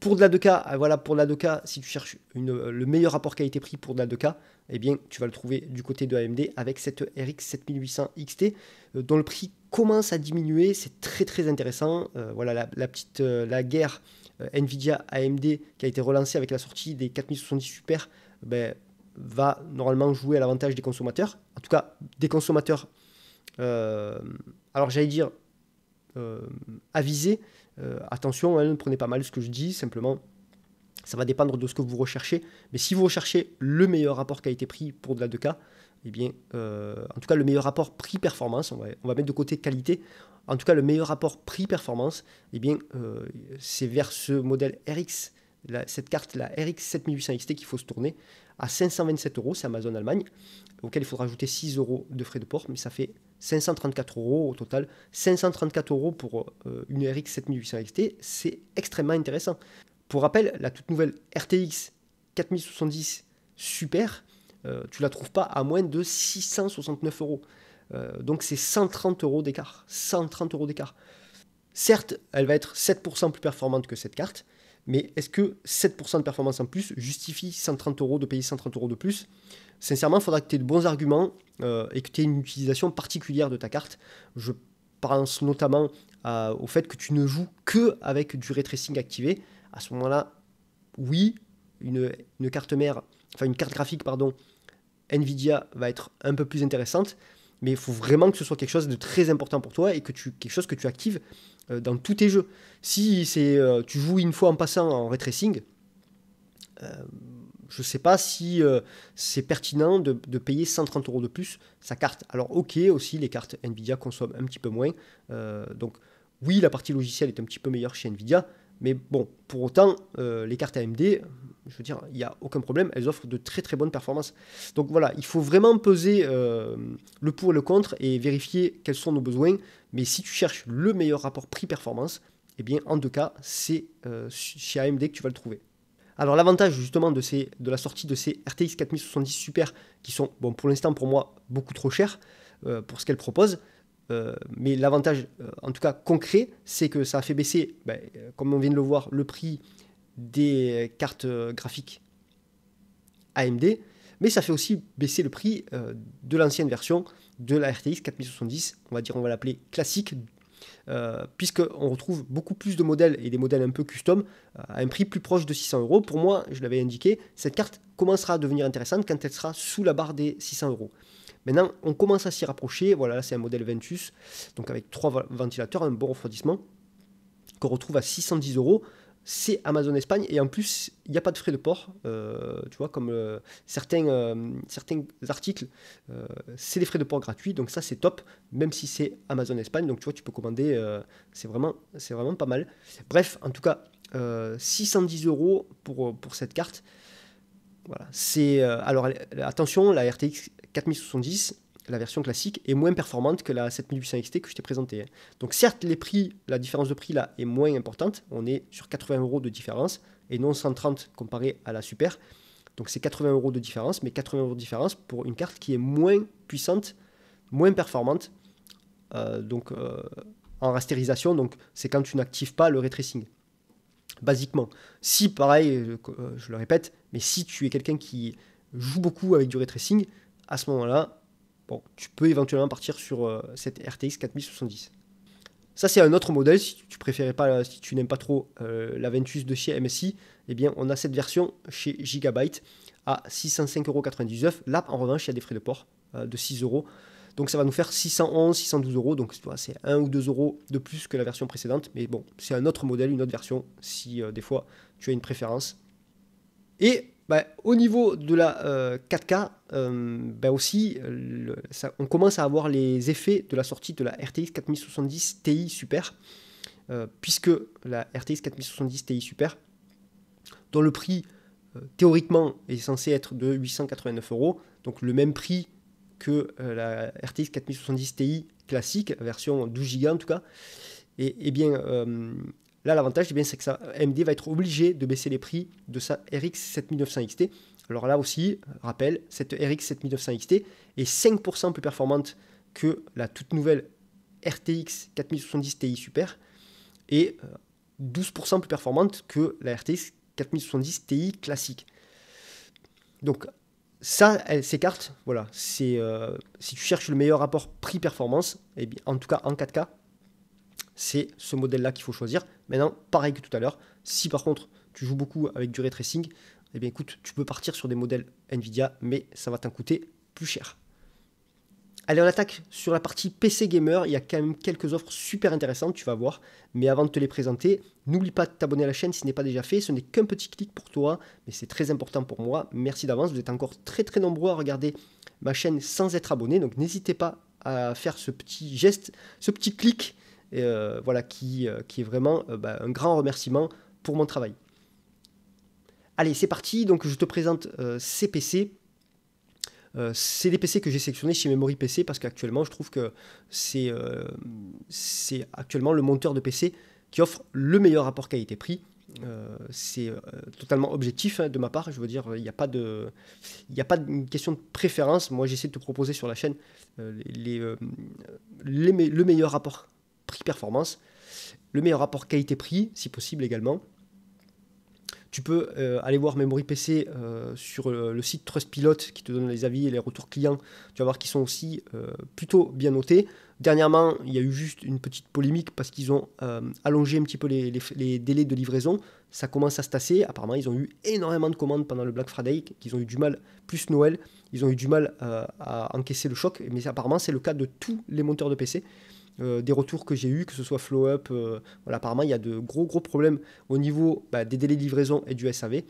Pour de la 2K, ah, voilà, pour la 2K, si tu cherches une, le meilleur rapport qualité-prix pour de la 2K, eh bien, tu vas le trouver du côté de AMD avec cette RX 7800 XT, dont le prix commence à diminuer. C'est très très intéressant. Euh, voilà la, petite euh, la guerre euh, Nvidia AMD qui a été relancée avec la sortie des 4070 Super ben, va normalement jouer à l'avantage des consommateurs. En tout cas, des consommateurs. alors j'allais dire avisés. attention, hein, ne prenez pas mal ce que je dis. Simplement. Ça va dépendre de ce que vous recherchez. Mais si vous recherchez le meilleur rapport qui a été pris pour de la 2K, eh bien, euh, en tout cas, le meilleur rapport prix-performance, on va, mettre de côté qualité, en tout cas, le meilleur rapport prix-performance, eh bien, euh, c'est vers ce modèle RX, cette carte, la RX 7800 XT, qu'il faut se tourner à 527 euros, c'est Amazon Allemagne, auquel il faudra ajouter 6 euros de frais de port, mais ça fait 534 euros au total. 534 euros pour euh, une RX 7800 XT, c'est extrêmement intéressant. Pour rappel, la toute nouvelle RTX 4070 Super, euh, tu la trouves pas à moins de 669 euros. Euh, donc c'est 130 euros d'écart. 130 euros d'écart. Certes, elle va être 7% plus performante que cette carte, mais est-ce que 7% de performance en plus justifie 130 euros de payer 130 euros de plus Sincèrement, il faudra que tu aies de bons arguments euh, et que tu aies une utilisation particulière de ta carte. Je pense notamment au fait que tu ne joues que avec du retracing activé. À ce moment-là, oui, une carte mère enfin une carte graphique, pardon, Nvidia va être un peu plus intéressante, mais il faut vraiment que ce soit quelque chose de très important pour toi et que tu, quelque chose que tu actives euh, dans tous tes jeux. Si c'est, euh, tu joues une fois en passant en retracing euh, je ne sais pas si c'est pertinent de, de, payer 130 euros de plus sa carte. Alors ok, aussi les cartes Nvidia consomment un petit peu moins, donc oui, la partie logicielle est un petit peu meilleure chez Nvidia, mais bon, pour autant, euh, les cartes AMD, je veux dire, il n'y a aucun problème, elles offrent de très très bonnes performances. Donc voilà, il faut vraiment peser euh, le pour et le contre et vérifier quels sont nos besoins. Mais si tu cherches le meilleur rapport prix-performance, eh bien en deux cas, c'est euh, chez AMD que tu vas le trouver. Alors l'avantage justement de, la sortie de ces RTX 4070 Super qui sont bon, pour l'instant pour moi beaucoup trop chers pour ce qu'elles proposent, euh, mais l'avantage, euh, en tout cas concret, c'est que ça a fait baisser, ben, euh, comme on vient de le voir, le prix des cartes graphiques AMD, mais ça fait aussi baisser le prix de l'ancienne version de la RTX 4070, on va dire, on va l'appeler classique, puisqu'on retrouve beaucoup plus de modèles et des modèles un peu custom à un prix plus proche de 600 euros. Pour moi, je l'avais indiqué, cette carte commencera à devenir intéressante quand elle sera sous la barre des 600 euros. Maintenant, on commence à s'y rapprocher. Voilà, là, c'est un modèle Ventus, donc avec trois ventilateurs, un bon refroidissement, qu'on retrouve à 610 euros. C'est Amazon Espagne et en plus il n'y a pas de frais de port, euh, tu vois comme euh, certains, euh, certains articles, c'est les frais de port gratuits donc ça c'est top même si c'est Amazon Espagne donc tu vois tu peux commander c'est vraiment vraiment pas mal. Bref en tout cas 610 euros pour pour cette carte voilà, c'est alors attention, la RTX 4070, la version classique, est moins performante que la 7800 XT que je t'ai présentée. Hein. Donc certes, les prix, la différence de prix là est moins importante, on est sur 80 euros de différence, et non 130 comparé à la Super. Donc c'est 80 euros de différence, mais 80 euros de différence pour une carte qui est moins puissante, moins performante, euh, donc euh, en rasterisation, donc c'est quand tu n'actives pas le retracing, basiquement. Si, pareil, euh, je le répète, mais si tu es quelqu'un qui joue beaucoup avec du ray à ce moment-là, bon, tu peux éventuellement partir sur euh, cette RTX 4070. Ça, c'est un autre modèle. Si tu préférais pas, si tu n'aimes pas trop euh, la Ventus de chez MSI, et eh bien, on a cette version chez Gigabyte à 605,99€. Là, en revanche, il y a des frais de port euh, de de 6€. Donc, ça va nous faire 611, euros Donc, c'est 1 ou euros de plus que la version précédente. Mais bon, c'est un autre modèle, une autre version, si des fois tu as une préférence. Et bah, au niveau de la 4K, euh, euh, bah aussi, on commence à avoir les effets de la sortie de la RTX 4070 Ti Super, euh, puisque la RTX 4070 Ti Super, dont le prix théoriquement est censé être de 889 euros, donc le même prix que la RTX 4070 Ti classique, version 12 Go en tout cas, et, et eh bien Là, l'avantage, eh c'est que ça, AMD va être obligé de baisser les prix de sa RX 7900 XT. Alors là aussi, rappel, cette RX 7900 XT est 5% plus performante que la toute nouvelle RTX 4070 Ti Super et 12% euh, plus performante que la RTX 4070 Ti classique. Donc ça, elle s'écarte. Voilà, c'est euh, si tu cherches le meilleur rapport prix-performance, et eh bien, en tout cas en 4K, c'est ce modèle-là qu'il faut choisir. Maintenant, pareil que tout à l'heure, si par contre tu joues beaucoup avec du ray tracing, eh bien écoute, tu peux partir sur des modèles Nvidia, mais ça va t'en coûter plus cher. Allez, on attaque sur la partie PC Gamer. Il y a quand même quelques offres super intéressantes, tu vas voir. Mais avant de te les présenter, n'oublie pas de t'abonner à la chaîne si ce n'est pas déjà fait. Ce n'est qu'un petit clic pour toi, mais c'est très important pour moi. Merci d'avance. Vous êtes encore très très nombreux à regarder ma chaîne sans être abonné. Donc n'hésitez pas à faire ce petit geste, ce petit clic euh, voilà, euh, qui, est vraiment euh, bah, un grand remerciement pour mon travail. Allez, c'est parti, donc je te présente ces PC. c'est des PC que j'ai sélectionnés chez Memory PC parce qu'actuellement, je trouve que c'est actuellement le monteur de PC qui offre le meilleur rapport qualité-prix. c'est totalement objectif hein, de ma part, je veux dire, il n'y a pas de, il a pas de, question de préférence. Moi, j'essaie de te proposer sur la chaîne le meilleur rapport prix-performance, le meilleur rapport qualité-prix, si possible également. Tu peux euh, aller voir Memory PC euh, sur euh, le, site site Trustpilot qui te donne les avis et les retours clients. Tu vas voir qu'ils sont aussi plutôt bien notés. Dernièrement, il y a eu juste une petite polémique parce qu'ils ont allongé un petit peu les, délais de livraison. Ça commence à se tasser. Apparemment, ils ont eu énormément de commandes pendant le Black Friday, qu'ils ont eu du mal, plus Noël, ils ont eu du mal à encaisser le choc. Mais apparemment, c'est le cas de tous les monteurs de PC. Euh, des retours que j'ai eu, que ce soit Flow Up, euh, apparemment il y a de gros gros problèmes au niveau bah, des délais de livraison et du SAV.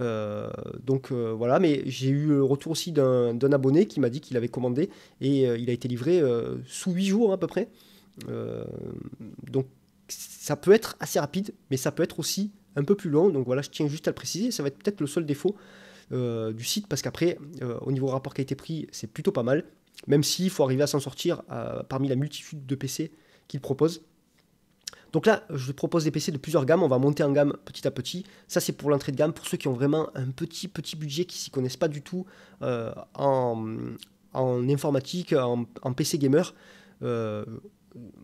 Euh, donc voilà, mais j'ai eu le retour aussi d'un abonné qui m'a dit qu'il avait commandé et il a été livré sous 8 jours hein, à peu près. donc ça peut être assez rapide, mais ça peut être aussi un peu plus long. Donc voilà, je tiens juste à le préciser, ça va être peut-être le seul défaut du site parce qu'après, au niveau rapport qualité-prix, c'est plutôt pas mal même s'il faut arriver à s'en sortir euh, parmi la multitude de PC qu'il propose. Donc là, je propose des PC de plusieurs gammes, on va monter en gamme petit à petit. Ça, c'est pour l'entrée de gamme, pour ceux qui ont vraiment un petit, petit budget, qui ne s'y connaissent pas du tout euh, en, informatique, en, PC gamer. Euh,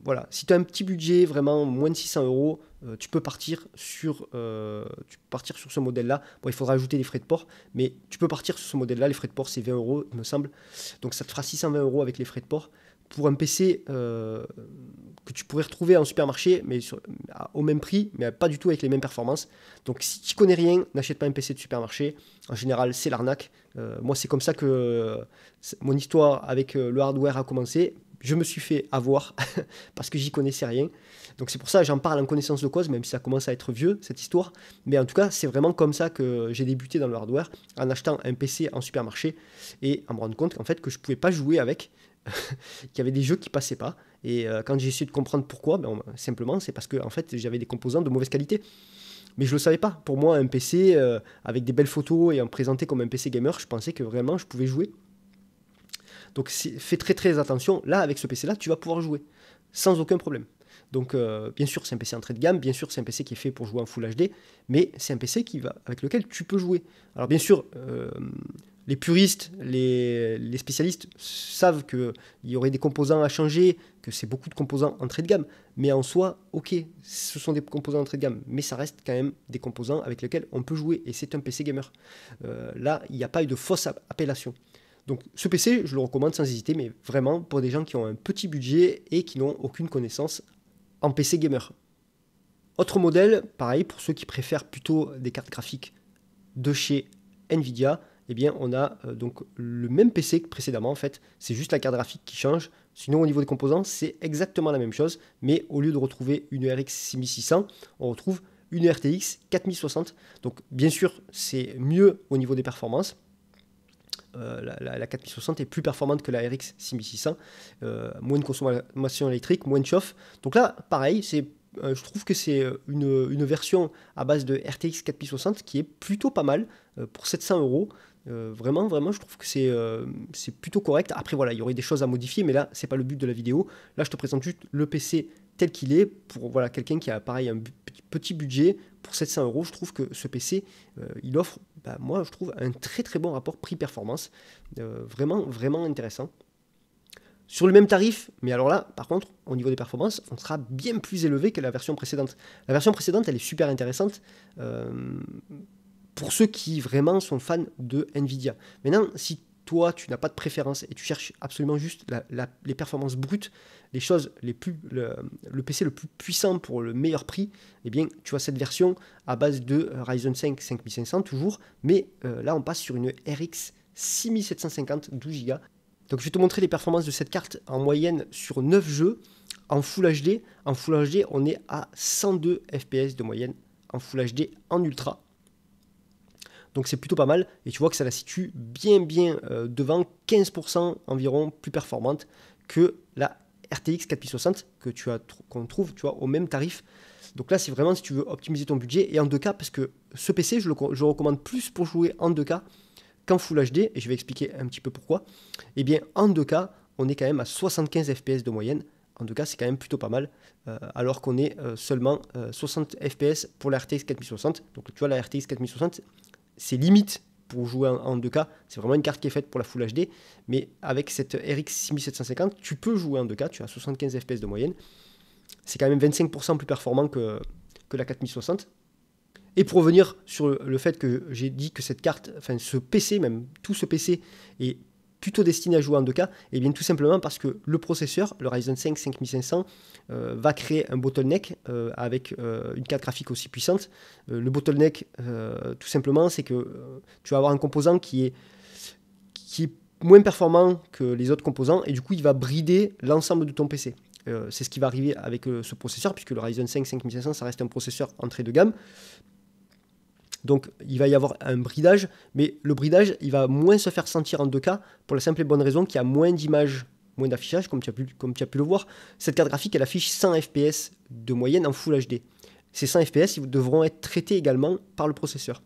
voilà, si tu as un petit budget, vraiment moins de 600 euros, euh, tu peux partir sur, euh, partir sur ce modèle-là. Bon, il faudra ajouter les frais de port, mais tu peux partir sur ce modèle-là. Les frais de port, c'est 20 euros, il me semble. Donc ça te fera 620 euros avec les frais de port pour un PC euh, que tu pourrais retrouver en supermarché, mais au même prix, mais pas du tout avec les mêmes performances. Donc si tu connais rien, n'achète pas un PC de supermarché. En général, c'est l'arnaque. moi, c'est comme ça que mon histoire avec le hardware a commencé je me suis fait avoir parce que j'y connaissais rien. Donc c'est pour ça j'en parle en connaissance de cause, même si ça commence à être vieux cette histoire. Mais en tout cas, c'est vraiment comme ça que j'ai débuté dans le hardware, en achetant un PC en supermarché et en me rendant compte qu'en fait que je pouvais pas jouer avec, qu'il y avait des jeux qui passaient pas. Et euh, quand j'ai essayé de comprendre pourquoi, ben, simplement c'est parce que en fait j'avais des composants de mauvaise qualité. Mais je ne le savais pas. Pour moi, un PC euh, avec des belles photos et en présenté comme un PC gamer, je pensais que vraiment je pouvais jouer. Donc fais très très attention. Là, avec ce PC-là, tu vas pouvoir jouer sans aucun problème. Donc euh, bien sûr, c'est un PC entrée de gamme, bien sûr, c'est un PC qui est fait pour jouer en Full HD, mais c'est un PC qui va, avec lequel tu peux jouer. Alors bien sûr, euh, les puristes, les, spécialistes savent qu'il y aurait des composants à changer, que c'est beaucoup de composants entrée de gamme. Mais en soi, ok, ce sont des composants entrée de gamme, mais ça reste quand même des composants avec lesquels on peut jouer, et c'est un PC gamer. Euh, là, il n'y a pas eu de fausse appellation. Donc ce PC, je le recommande sans hésiter, mais vraiment pour des gens qui ont un petit budget et qui n'ont aucune connaissance en PC gamer. Autre modèle, pareil pour ceux qui préfèrent plutôt des cartes graphiques de chez Nvidia, eh bien on a euh, donc le même PC que précédemment en fait, c'est juste la carte graphique qui change. Sinon au niveau des composants, c'est exactement la même chose, mais au lieu de retrouver une RX 6600, on retrouve une RTX 4060. Donc bien sûr, c'est mieux au niveau des performances, euh, la, la, 4060 est plus performante que la RX 6600. Euh, moins de consommation électrique, moins de chauffe. Donc là, pareil, euh, je trouve que c'est une, version à base de RTX 4060 qui est plutôt pas mal pour 700 euros. Vraiment, vraiment, je trouve que c'est plutôt correct. Après, voilà, il y aurait des choses à modifier, mais là, c'est pas le but de la vidéo. Là, je te présente juste le PC tel qu'il est, pour voilà, quelqu'un qui a pareil un petit budget, pour 700 euros, je trouve que ce PC, euh, il offre, bah, moi je trouve, un très très bon rapport prix-performance, euh, vraiment vraiment intéressant. Sur le même tarif, mais alors là, par contre, au niveau des performances, on sera bien plus élevé que la version précédente. La version précédente, elle est super intéressante. Euh, pour ceux qui vraiment sont fans de Nvidia. Maintenant, si toi, tu n'as pas de préférence et tu cherches absolument juste les performances brutes, les choses les plus, le, PC le plus puissant pour le meilleur prix, eh bien, tu vois cette version à base de euh, Ryzen 5 5500 toujours, mais euh, là, on passe sur une RX 6750 12 Go. Donc, je vais te montrer les performances de cette carte en moyenne sur 9 jeux en Full HD. En Full HD, on est à 102 FPS de moyenne en Full HD en Ultra. Donc c'est plutôt pas mal. Et tu vois que ça la situe bien, bien euh, devant 15% environ plus performante que la RTX 4060 que tu as qu'on trouve tu vois au même tarif. Donc là, c'est vraiment si tu veux optimiser ton budget et en 2K parce que ce PC, je le, recommande plus pour jouer en 2K qu'en Full HD et je vais expliquer un petit peu pourquoi. Et eh bien en 2K, on est quand même à 75 FPS de moyenne. En 2K, c'est quand même plutôt pas mal euh, alors qu'on est euh, seulement 60 FPS pour la RTX 4060. Donc tu vois la RTX 4060, c'est limite pour jouer en 2K. C'est vraiment une carte qui est faite pour la Full HD. Mais avec cette RX 6750, tu peux jouer en 2K. Tu as 75 FPS de moyenne. C'est quand même 25% plus performant que, que la 4060. Et pour revenir sur le fait que j'ai dit que cette carte, enfin ce PC même, tout ce PC est plutôt destiné à jouer en 2K Et eh bien tout simplement parce que le processeur, le Ryzen 5 5500, euh, va créer un bottleneck euh, avec euh, une carte graphique aussi puissante. le bottleneck, tout simplement, c'est que tu vas avoir un composant qui est, qui est moins performant que les autres composants et du coup il va brider l'ensemble de ton PC. c'est ce qui va arriver avec ce processeur, puisque le Ryzen 5 5500, ça reste un processeur entrée de gamme. Donc il va y avoir un bridage, mais le bridage, il va moins se faire sentir en deux cas, pour la simple et bonne raison qu'il y a moins d'images, moins d'affichage, comme tu as, pu, comme tu as pu le voir. Cette carte graphique, elle affiche 100 fps de moyenne en Full HD. Ces 100 fps, ils devront être traités également par le processeur.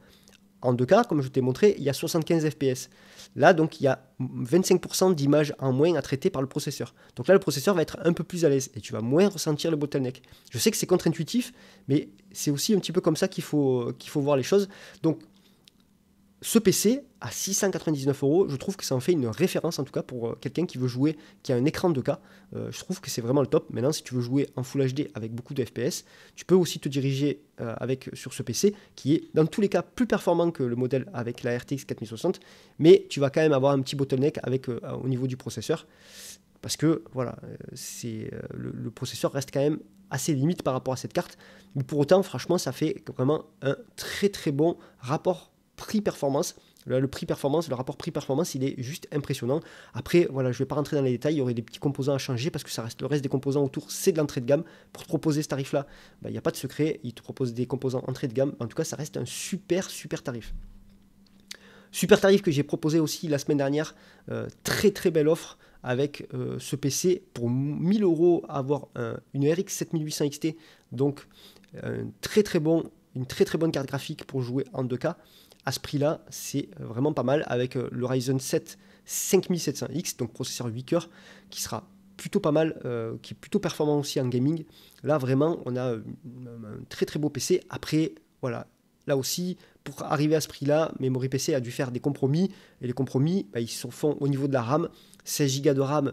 En deux cas comme je t'ai montré, il y a 75 FPS. Là, donc, il y a 25% d'images en moins à traiter par le processeur. Donc là, le processeur va être un peu plus à l'aise et tu vas moins ressentir le bottleneck. Je sais que c'est contre-intuitif, mais c'est aussi un petit peu comme ça qu'il faut, qu'il faut voir les choses. Donc, ce PC à 699 euros, je trouve que ça en fait une référence en tout cas pour euh, quelqu'un qui veut jouer, qui a un écran de cas. Euh, je trouve que c'est vraiment le top. Maintenant, si tu veux jouer en Full HD avec beaucoup de FPS, tu peux aussi te diriger euh, avec, sur ce PC qui est dans tous les cas plus performant que le modèle avec la RTX 4060, mais tu vas quand même avoir un petit bottleneck avec, au niveau du processeur parce que voilà, c'est le, processeur reste quand même assez limite par rapport à cette carte. pour autant, franchement, ça fait vraiment un très très bon rapport prix-performance. Le, prix-performance, le rapport prix-performance, il est juste impressionnant. Après, voilà, je ne vais pas rentrer dans les détails, il y aurait des petits composants à changer parce que ça reste, le reste des composants autour, c'est de l'entrée de gamme. Pour te proposer ce tarif-là, ben, il n'y a pas de secret, il te propose des composants entrée de gamme. En tout cas, ça reste un super, super tarif. Super tarif que j'ai proposé aussi la semaine dernière, euh, très très belle offre avec euh, ce PC pour 1000 euros avoir une RX 7800 XT, donc euh, très très bon, une très très bonne carte graphique pour jouer en 2K à ce prix-là, c'est vraiment pas mal avec euh, le Ryzen 7 5700X, donc processeur 8 coeurs, qui sera plutôt pas mal, euh, qui est plutôt performant aussi en gaming. Là, vraiment, on a euh, un très très beau PC. Après, voilà, là aussi, pour arriver à ce prix-là, Memory PC a dû faire des compromis. Et les compromis, bah, ils se font au niveau de la RAM. 16 Go de RAM,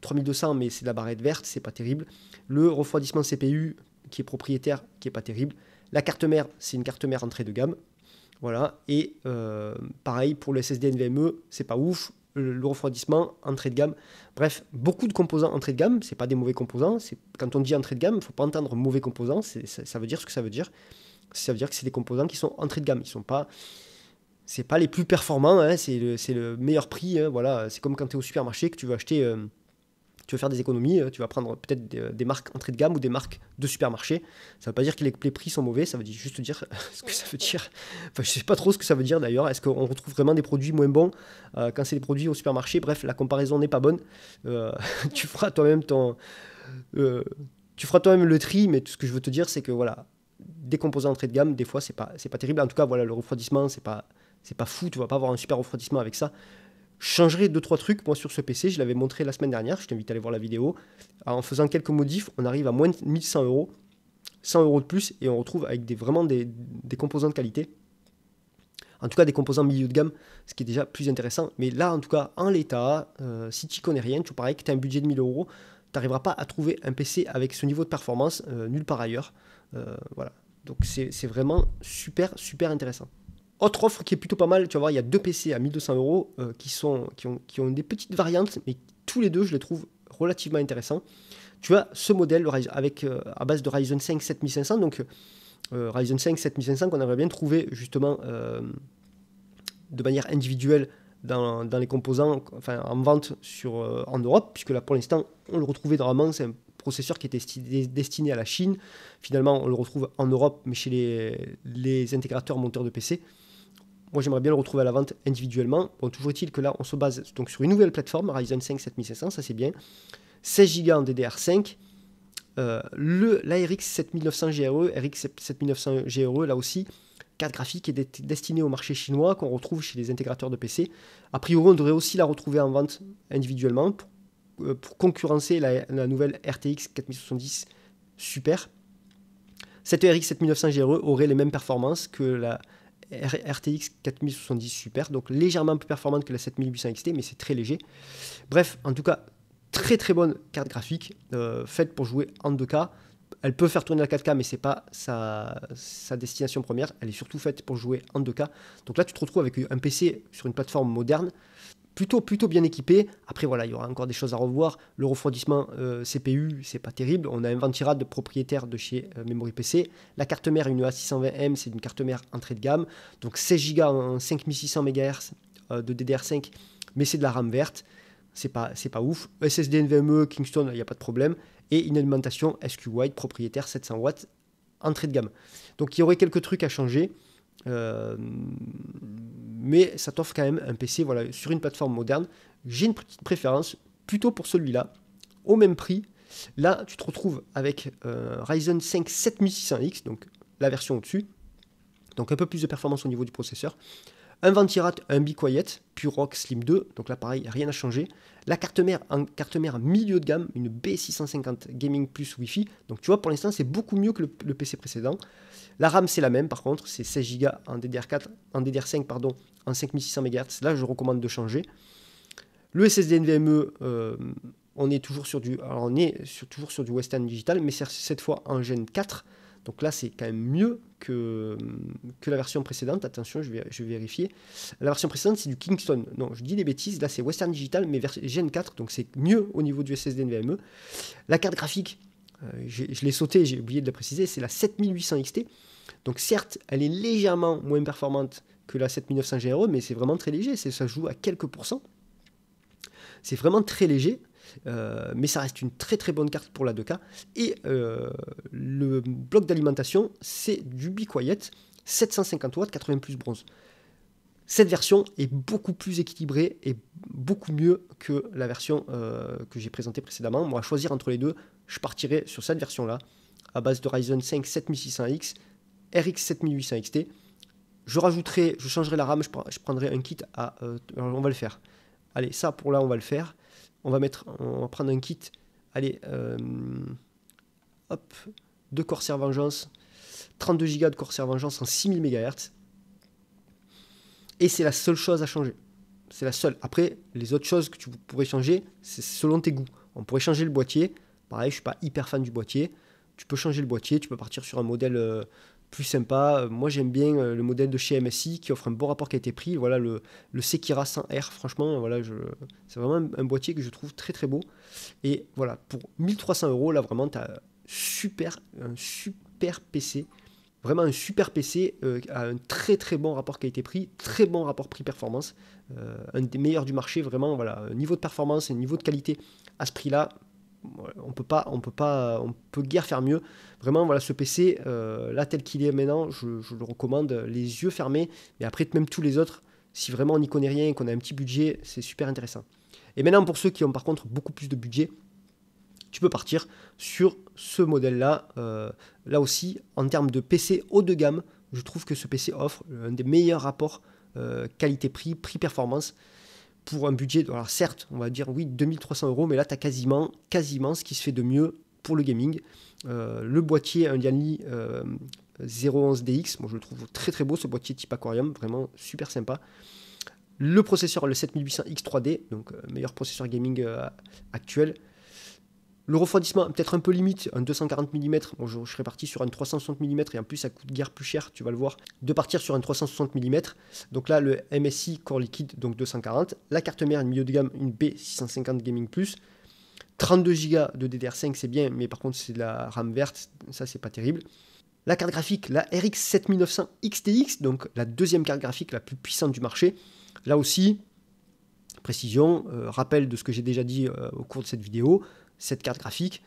3200, mais c'est de la barrette verte, c'est pas terrible. Le refroidissement CPU, qui est propriétaire, qui est pas terrible. La carte mère, c'est une carte mère entrée de gamme. Voilà. Et euh, pareil pour le SSD NVMe, c'est pas ouf. Le, refroidissement, entrée de gamme. Bref, beaucoup de composants entrée de gamme. C'est pas des mauvais composants. C'est quand on dit entrée de gamme, faut pas entendre mauvais composants. Ça, veut dire ce que ça veut dire. Ça veut dire que c'est des composants qui sont entrée de gamme. Ils sont pas, c'est pas les plus performants. Hein. c'est le, meilleur prix. Hein. voilà, c'est comme quand tu es au supermarché que tu veux acheter. Euh, tu veux faire des économies, euh, tu vas prendre peut-être euh, des, marques entrée de gamme ou des marques de supermarché. Ça ne veut pas dire que les, prix sont mauvais, ça veut juste dire ce que ça veut dire. Enfin, je ne sais pas trop ce que ça veut dire d'ailleurs. Est-ce qu'on retrouve vraiment des produits moins bons euh, quand c'est des produits au supermarché Bref, la comparaison n'est pas bonne. tu feras toi-même ton. tu feras toi-même le tri, mais tout ce que je veux te dire, c'est que voilà, des composants entrée de gamme, des fois, c'est pas, c'est pas terrible. En tout cas, voilà, le refroidissement, c'est pas, c'est pas fou. Tu vas pas avoir un super refroidissement avec ça changerai deux trois trucs moi sur ce PC. Je l'avais montré la semaine dernière. Je t'invite à aller voir la vidéo. en faisant quelques modifs, on arrive à moins de 1100 euros, 100 euros de plus, et on retrouve avec des, vraiment des, composants de qualité. En tout cas, des composants milieu de gamme, ce qui est déjà plus intéressant. Mais là, en tout cas, en l'état, euh, si tu connais rien, tu parais que tu as un budget de 1000 euros, tu n'arriveras pas à trouver un PC avec ce niveau de performance euh, nulle part ailleurs. Euh, voilà. Donc c'est vraiment super, super intéressant. Autre offre qui est plutôt pas mal, tu vas voir, il y a deux PC à 1200 euros euh, qui, sont, qui, ont, qui ont des petites variantes, mais tous les deux, je les trouve relativement intéressants. Tu as ce modèle avec, euh, à base de Ryzen 5 7500, donc euh, Ryzen 5 7500 qu'on aimerait bien trouvé justement de manière individuelle dans, les composants, enfin en vente sur, en Europe, puisque là pour l'instant on le retrouvait normalement, c'est un processeur qui était destiné à la Chine. Finalement on le retrouve en Europe, mais chez les, les intégrateurs monteurs de PC moi j'aimerais bien le retrouver à la vente individuellement. Bon, toujours est-il que là, on se base donc sur une nouvelle plateforme, Ryzen 5 7500, ça c'est bien. 16 Go en DDR5. Euh, le, la RX 7900 GRE, RX 7900 GRE, là aussi, carte graphique est destinée au marché chinois qu'on retrouve chez les intégrateurs de PC. A priori, on devrait aussi la retrouver en vente individuellement pour, euh, concurrencer la, la, nouvelle RTX 4070 Super. Cette RX 7900 GRE aurait les mêmes performances que la RTX 4070 Super, donc légèrement plus performante que la 7800 XT, mais c'est très léger. Bref, en tout cas, très très bonne carte graphique, euh, faite pour jouer en 2K. Elle peut faire tourner la 4K, mais c'est pas sa, sa, destination première. Elle est surtout faite pour jouer en 2K. Donc là, tu te retrouves avec un PC sur une plateforme moderne, plutôt, bien équipé. Après, voilà, il y aura encore des choses à revoir. Le refroidissement euh, CPU, c'est pas terrible. On a un Ventirad propriétaire de chez euh, Memory PC. La carte mère, une A620M, c'est une carte mère entrée de gamme. Donc 16 Go en 5600 MHz euh, de DDR5, mais c'est de la RAM verte. C'est pas, c'est pas ouf. SSD NVMe, Kingston, il n'y a pas de problème. Et une alimentation SQ white propriétaire 700 watts entrée de gamme. Donc il y aurait quelques trucs à changer. Euh, mais ça t'offre quand même un PC voilà, sur une plateforme moderne. J'ai une petite préférence plutôt pour celui-là, au même prix. Là, tu te retrouves avec euh, Ryzen 5 7600X, donc la version au-dessus, donc un peu plus de performance au niveau du processeur. Un Ventirat, un Be Quiet, Rock Slim 2, donc là pareil, rien à changé. La carte mère, en carte mère milieu de gamme, une B650 Gaming Plus Wi-Fi. Donc tu vois, pour l'instant, c'est beaucoup mieux que le PC précédent. La RAM, c'est la même, par contre, c'est 16 Go en DDR4, en DDR5, pardon, en 5600 MHz. Là, je recommande de changer. Le SSD NVMe, euh, on est toujours sur du, on est toujours sur du Western Digital, mais cette fois en Gen 4. Donc là, c'est quand même mieux que, que la version précédente. Attention, je vais, je vais vérifier. La version précédente, c'est du Kingston. Non, je dis des bêtises. Là, c'est Western Digital, mais Gen 4. Donc c'est mieux au niveau du SSD NVMe. La carte graphique, euh, je l'ai sauté, j'ai oublié de la préciser, c'est la 7800 XT. Donc certes, elle est légèrement moins performante que la 7900 GRE, mais c'est vraiment très léger, ça joue à quelques pourcents. C'est vraiment très léger, euh, mais ça reste une très très bonne carte pour la 2K. Et euh, le bloc d'alimentation, c'est du Quiet 750 watts, 80 plus bronze. Cette version est beaucoup plus équilibrée et beaucoup mieux que la version que j'ai présentée précédemment. Moi, à choisir entre les deux, je partirai sur cette version-là, à base de Ryzen 5 7600X, RX 7800XT. Je rajouterai, je changerai la RAM, je, prendrai un kit à... Euh, on va le faire. Allez, ça pour là, on va le faire. On va, mettre, on prendre un kit. Allez, euh, hop, de Corsair Vengeance. 32 Go de Corsair Vengeance en 6000 MHz. Et c'est la seule chose à changer. C'est la seule. Après, les autres choses que tu pourrais changer, c'est selon tes goûts. On pourrait changer le boîtier, Pareil, je ne suis pas hyper fan du boîtier. Tu peux changer le boîtier, tu peux partir sur un modèle euh, plus sympa. Euh, moi, j'aime bien euh, le modèle de chez MSI qui offre un bon rapport qualité-prix. Voilà le, le Sekira 100R, franchement, voilà, c'est vraiment un, boîtier que je trouve très très beau. Et voilà, pour 1300 euros, là vraiment, tu as super, un super PC. Vraiment un super PC à un très très bon rapport qualité-prix, très bon rapport prix-performance, un des meilleurs du marché, vraiment, voilà, niveau de performance et niveau de qualité à ce prix-là, on peut pas, on peut pas, on peut guère faire mieux. Vraiment, voilà, ce PC euh, là tel qu'il est maintenant, je, le recommande les yeux fermés. Mais après, même tous les autres, si vraiment on n'y connaît rien et qu'on a un petit budget, c'est super intéressant. Et maintenant, pour ceux qui ont par contre beaucoup plus de budget, tu peux partir sur ce modèle-là. Euh, là aussi, en termes de PC haut de gamme, je trouve que ce PC offre un des meilleurs rapports euh, qualité-prix, prix-performance. prix performance pour un budget, alors certes, on va dire oui, 2300 euros, mais là, tu as quasiment, quasiment ce qui se fait de mieux pour le gaming. Euh, le boîtier, un Yanli 011DX, moi je le trouve très très beau, ce boîtier type aquarium, vraiment super sympa. Le processeur, le 7800X3D, donc euh, meilleur processeur gaming euh, actuel, le refroidissement, peut-être un peu limite, un 240 mm. bonjour je, serais parti sur un 360 mm et en plus, ça coûte guère plus cher, tu vas le voir, de partir sur un 360 mm. Donc là, le MSI Core Liquide, donc 240. La carte mère, une milieu de gamme, une B650 Gaming Plus. 32 Go de DDR5, c'est bien, mais par contre, c'est de la RAM verte, ça, c'est pas terrible. La carte graphique, la RX 7900 XTX, donc la deuxième carte graphique la plus puissante du marché. Là aussi, précision, euh, rappel de ce que j'ai déjà dit euh, au cours de cette vidéo, cette carte graphique,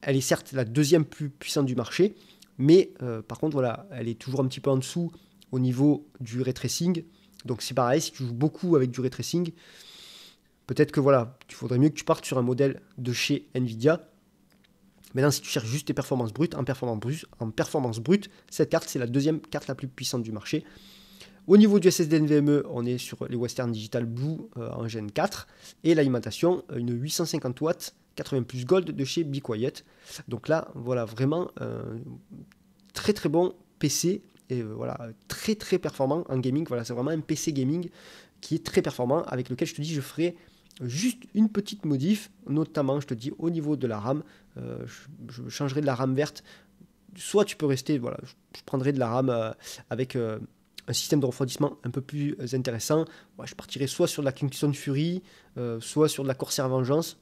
elle est certes la deuxième plus puissante du marché, mais euh, par contre, voilà, elle est toujours un petit peu en dessous au niveau du ray tracing. Donc c'est pareil, si tu joues beaucoup avec du ray tracing, peut-être que voilà, tu faudrait mieux que tu partes sur un modèle de chez Nvidia. Maintenant, si tu cherches juste tes performances brutes, en performance brute, en performance brute cette carte, c'est la deuxième carte la plus puissante du marché. Au niveau du SSD NVMe, on est sur les Western Digital Blue euh, en Gen 4 et l'alimentation, euh, une 850 watts 80 plus Gold de chez Be Donc là, voilà, vraiment euh, très très bon PC et euh, voilà, très très performant en gaming. Voilà, c'est vraiment un PC gaming qui est très performant avec lequel je te dis, je ferai juste une petite modif, notamment, je te dis, au niveau de la RAM. Euh, je, changerai de la RAM verte. Soit tu peux rester, voilà, je, prendrai de la RAM avec un système de refroidissement un peu plus intéressant. je partirai soit sur la Kingston Fury, soit sur de la Corsair Vengeance.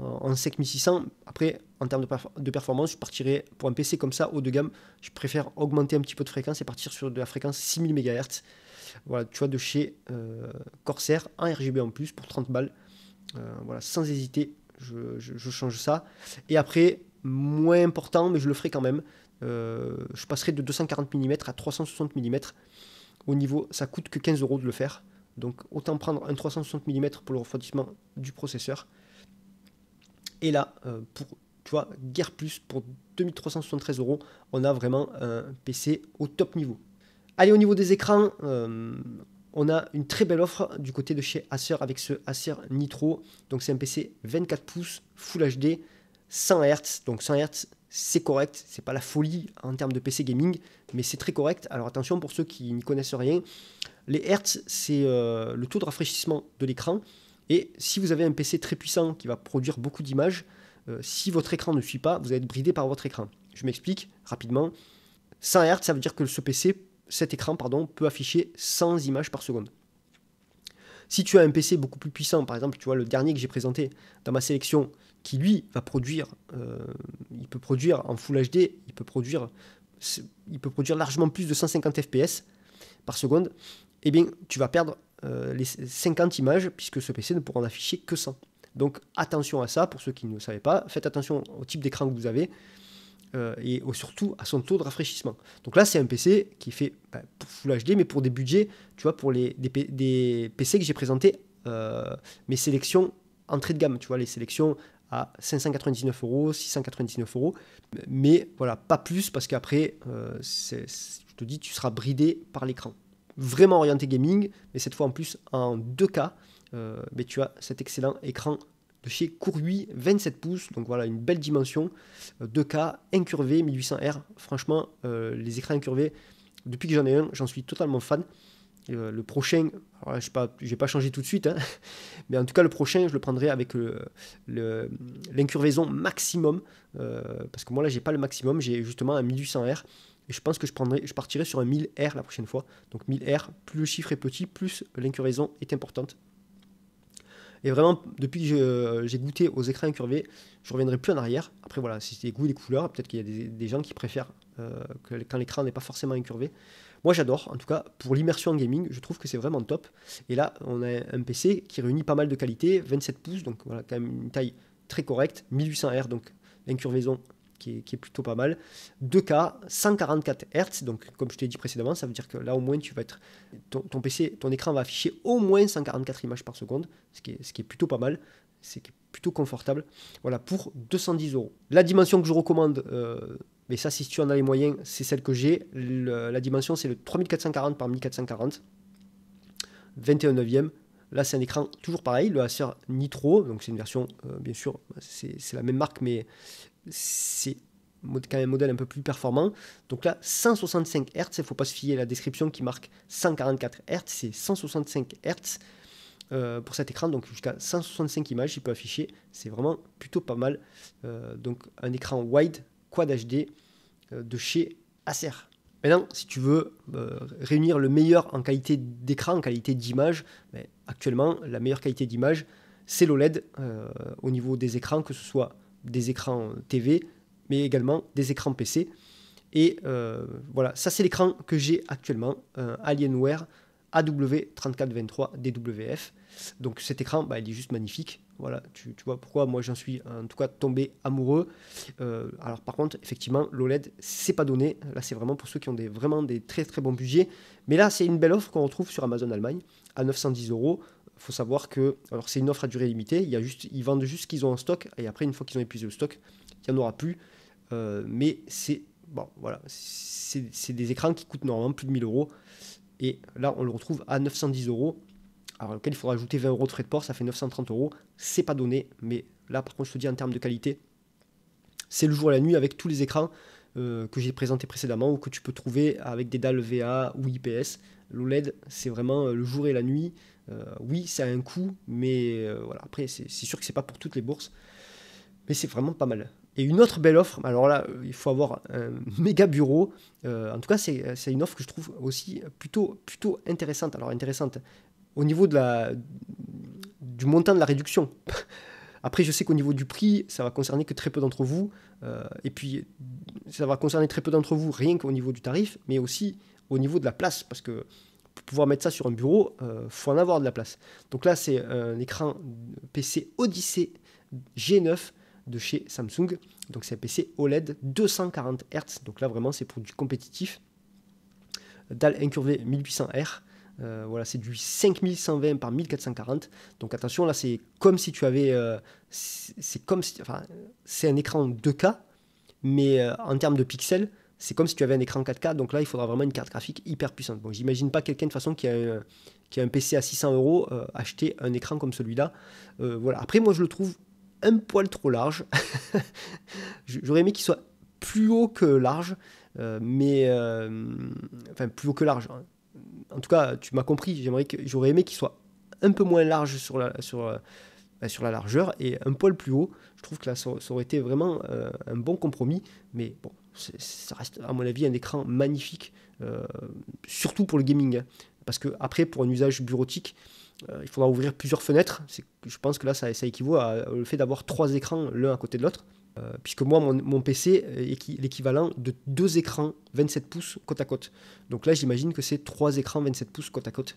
Euh, en 5600. Après, en termes de, performance, je partirais pour un PC comme ça, haut de gamme, je préfère augmenter un petit peu de fréquence et partir sur de la fréquence 6000 MHz. Voilà, tu vois, de chez euh, Corsair, un RGB en plus pour 30 balles. Euh, voilà, sans hésiter, je, change ça. Et après, moins important, mais je le ferai quand même, je passerai de 240 mm à 360 mm. Au niveau, ça coûte que 15 euros de le faire. Donc autant prendre un 360 mm pour le refroidissement du processeur et là, euh, pour, tu vois, guère plus, pour 2373 euros, on a vraiment un PC au top niveau. Allez, au niveau des écrans, euh, on a une très belle offre du côté de chez Acer avec ce Acer Nitro. Donc c'est un PC 24 pouces, Full HD, 100 Hz. Donc 100 Hz, c'est correct, c'est pas la folie en termes de PC gaming, mais c'est très correct. Alors attention pour ceux qui n'y connaissent rien, les Hz, c'est euh, le taux de rafraîchissement de l'écran. Et si vous avez un PC très puissant qui va produire beaucoup d'images, euh, si votre écran ne suit pas, vous allez être bridé par votre écran. Je m'explique rapidement. 100 Hz, ça veut dire que ce PC, cet écran, pardon, peut afficher 100 images par seconde. Si tu as un PC beaucoup plus puissant, par exemple, tu vois le dernier que j'ai présenté dans ma sélection, qui lui va produire, euh, il peut produire en Full HD, il peut produire, il peut produire largement plus de 150 fps par seconde, eh bien, tu vas perdre euh, les 50 images, puisque ce PC ne pourra en afficher que 100. Donc attention à ça, pour ceux qui ne le savaient pas, faites attention au type d'écran que vous avez, euh, et surtout à son taux de rafraîchissement. Donc là, c'est un PC qui fait bah, pour Full HD, mais pour des budgets, tu vois, pour les, des, PC que j'ai présentés, euh, mes sélections entrée de gamme, tu vois, les sélections à 599 euros, 699 euros, mais voilà, pas plus parce qu'après, je te dis, tu seras bridé par l'écran vraiment orienté gaming, mais cette fois en plus en 2K, euh, mais tu as cet excellent écran de chez Courui, 27 pouces, donc voilà une belle dimension, 2K, euh, incurvé, 1800R, franchement euh, les écrans incurvés, depuis que j'en ai un, j'en suis totalement fan. le prochain, je n'ai pas, pas, changé tout de suite, hein, mais en tout cas le prochain, je le prendrai avec l'incurvaison maximum, parce que moi là, j'ai pas le maximum, j'ai justement un 1800R, et je pense que je, prendrai, je partirai sur un 1000R la prochaine fois. Donc 1000R, plus le chiffre est petit, plus l'incurvaison est importante. Et vraiment, depuis que euh, j'ai goûté aux écrans incurvés, je ne reviendrai plus en arrière. Après, voilà, c'est des goûts et couleurs. Peut-être qu'il y a des, gens qui préfèrent euh, que, quand l'écran n'est pas forcément incurvé. Moi, j'adore. En tout cas, pour l'immersion en gaming, je trouve que c'est vraiment top. Et là, on a un PC qui réunit pas mal de qualités 27 pouces, donc voilà, quand même une taille très correcte. 1800R, donc l'incurvaison qui est, plutôt pas mal. 2K, 144 Hz, donc comme je t'ai dit précédemment, ça veut dire que là au moins tu vas être. Ton, PC, ton écran va afficher au moins 144 images par seconde, ce qui est, ce qui est plutôt pas mal, c'est plutôt confortable. Voilà, pour 210 euros. La dimension que je recommande, euh, mais ça si tu en as les moyens, c'est celle que j'ai. La dimension c'est le 3440 par 1440, 21 neuvième. Là, c'est un écran toujours pareil, le Acer Nitro. Donc, c'est une version, euh, bien sûr, c'est la même marque, mais c'est quand même un modèle un peu plus performant. Donc là, 165 Hz, il ne faut pas se fier à la description qui marque 144 Hz, c'est 165 Hz euh, pour cet écran, donc jusqu'à 165 images il peut afficher, c'est vraiment plutôt pas mal. Euh, donc un écran wide, quad HD euh, de chez Acer. Maintenant, si tu veux réunir le meilleur en qualité d'écran, en qualité d'image, ben, actuellement, la meilleure qualité d'image, c'est l'OLED au niveau des écrans, que ce soit des écrans TV, mais également des écrans PC. Et euh, voilà, ça c'est l'écran que j'ai actuellement, euh, Alienware AW3423 DWF. Donc cet écran, bah, il est juste magnifique. Voilà, tu, vois pourquoi moi j'en suis en tout cas tombé amoureux. Euh, alors par contre, effectivement, l'OLED, c'est pas donné. Là, c'est vraiment pour ceux qui ont vraiment des très très bons budgets. Mais là, c'est une belle offre qu'on retrouve sur Amazon Allemagne à 910 euros. Il faut savoir que alors c'est une offre à durée limitée. Il ils vendent juste ce qu'ils ont en stock et après une fois qu'ils ont épuisé le stock, il n'y en aura plus. Euh, mais c'est bon, voilà, c'est des écrans qui coûtent normalement plus de 1000 euros et là on le retrouve à 910 euros. Alors lequel il faudra ajouter 20 euros de frais de port, ça fait 930 euros. C'est pas donné, mais là par contre je te dis en termes de qualité, c'est le jour et la nuit avec tous les écrans euh, que j'ai présentés précédemment ou que tu peux trouver avec des dalles VA ou IPS. L'OLED, c'est vraiment euh, le jour et la nuit. Euh, oui, ça a un coût, mais euh, voilà. Après, c'est sûr que c'est pas pour toutes les bourses, mais c'est vraiment pas mal. Et une autre belle offre, alors là, euh, il faut avoir un méga bureau. en tout cas, c'est une offre que je trouve aussi plutôt, plutôt intéressante. Alors, intéressante au niveau de la, du montant de la réduction. Après, je sais qu'au niveau du prix, ça va concerner que très peu d'entre vous. et puis, ça va concerner très peu d'entre vous, rien qu'au niveau du tarif, mais aussi au niveau de la place. Parce que pouvoir mettre ça sur un bureau, euh, faut en avoir de la place. Donc là, c'est un écran PC Odyssey G9 de chez Samsung. Donc c'est un PC OLED 240 Hz. Donc là, vraiment, c'est pour du compétitif. Dalle incurvé 1800R. Euh, voilà, c'est du 5120 par 1440. Donc attention, là, c'est comme si tu avais. Euh, c'est comme si. Enfin, c'est un écran 2K, mais en termes de pixels, c'est comme si tu avais un écran 4K, donc là, il faudra vraiment une carte graphique hyper puissante. Bon, j'imagine pas quelqu'un de façon qui a, un, qui a un PC à 600 euros euh, acheter un écran comme celui-là. Euh, voilà. Après, moi, je le trouve un poil trop large. J'aurais aimé qu'il soit plus haut que large, euh, mais enfin plus haut que large. Hein. En tout cas, tu m'as compris. J'aimerais que j'aurais aimé qu'il soit un peu moins large sur la sur bah, sur la largeur et un poil plus haut. Je trouve que là, ça, ça aurait été vraiment un bon compromis, mais bon, ça reste, à mon avis, un écran magnifique, euh, surtout pour le gaming. Hein. parce que, après, pour un usage bureautique, euh, il faudra ouvrir plusieurs fenêtres. Je pense que là, ça, équivaut à, le fait d'avoir trois écrans l'un à côté de l'autre. Euh, puisque moi, mon, PC est l'équivalent de deux écrans 27 pouces côte à côte. Donc là, j'imagine que c'est trois écrans 27 pouces côte à côte.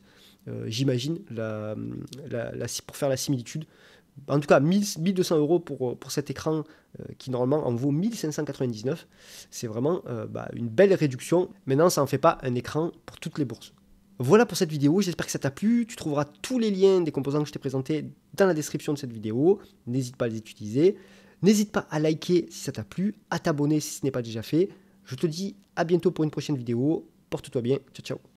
j'imagine la, pour faire la similitude en tout cas 1200 euros pour, pour cet écran euh, qui normalement en vaut 1599. C'est vraiment euh, bah, une belle réduction. Maintenant, ça n'en fait pas un écran pour toutes les bourses. Voilà pour cette vidéo, j'espère que ça t'a plu. Tu trouveras tous les liens des composants que je t'ai présentés dans la description de cette vidéo. N'hésite pas à les utiliser. N'hésite pas à liker si ça t'a plu, à t'abonner si ce n'est pas déjà fait. Je te dis à bientôt pour une prochaine vidéo. Porte-toi bien. Ciao, ciao.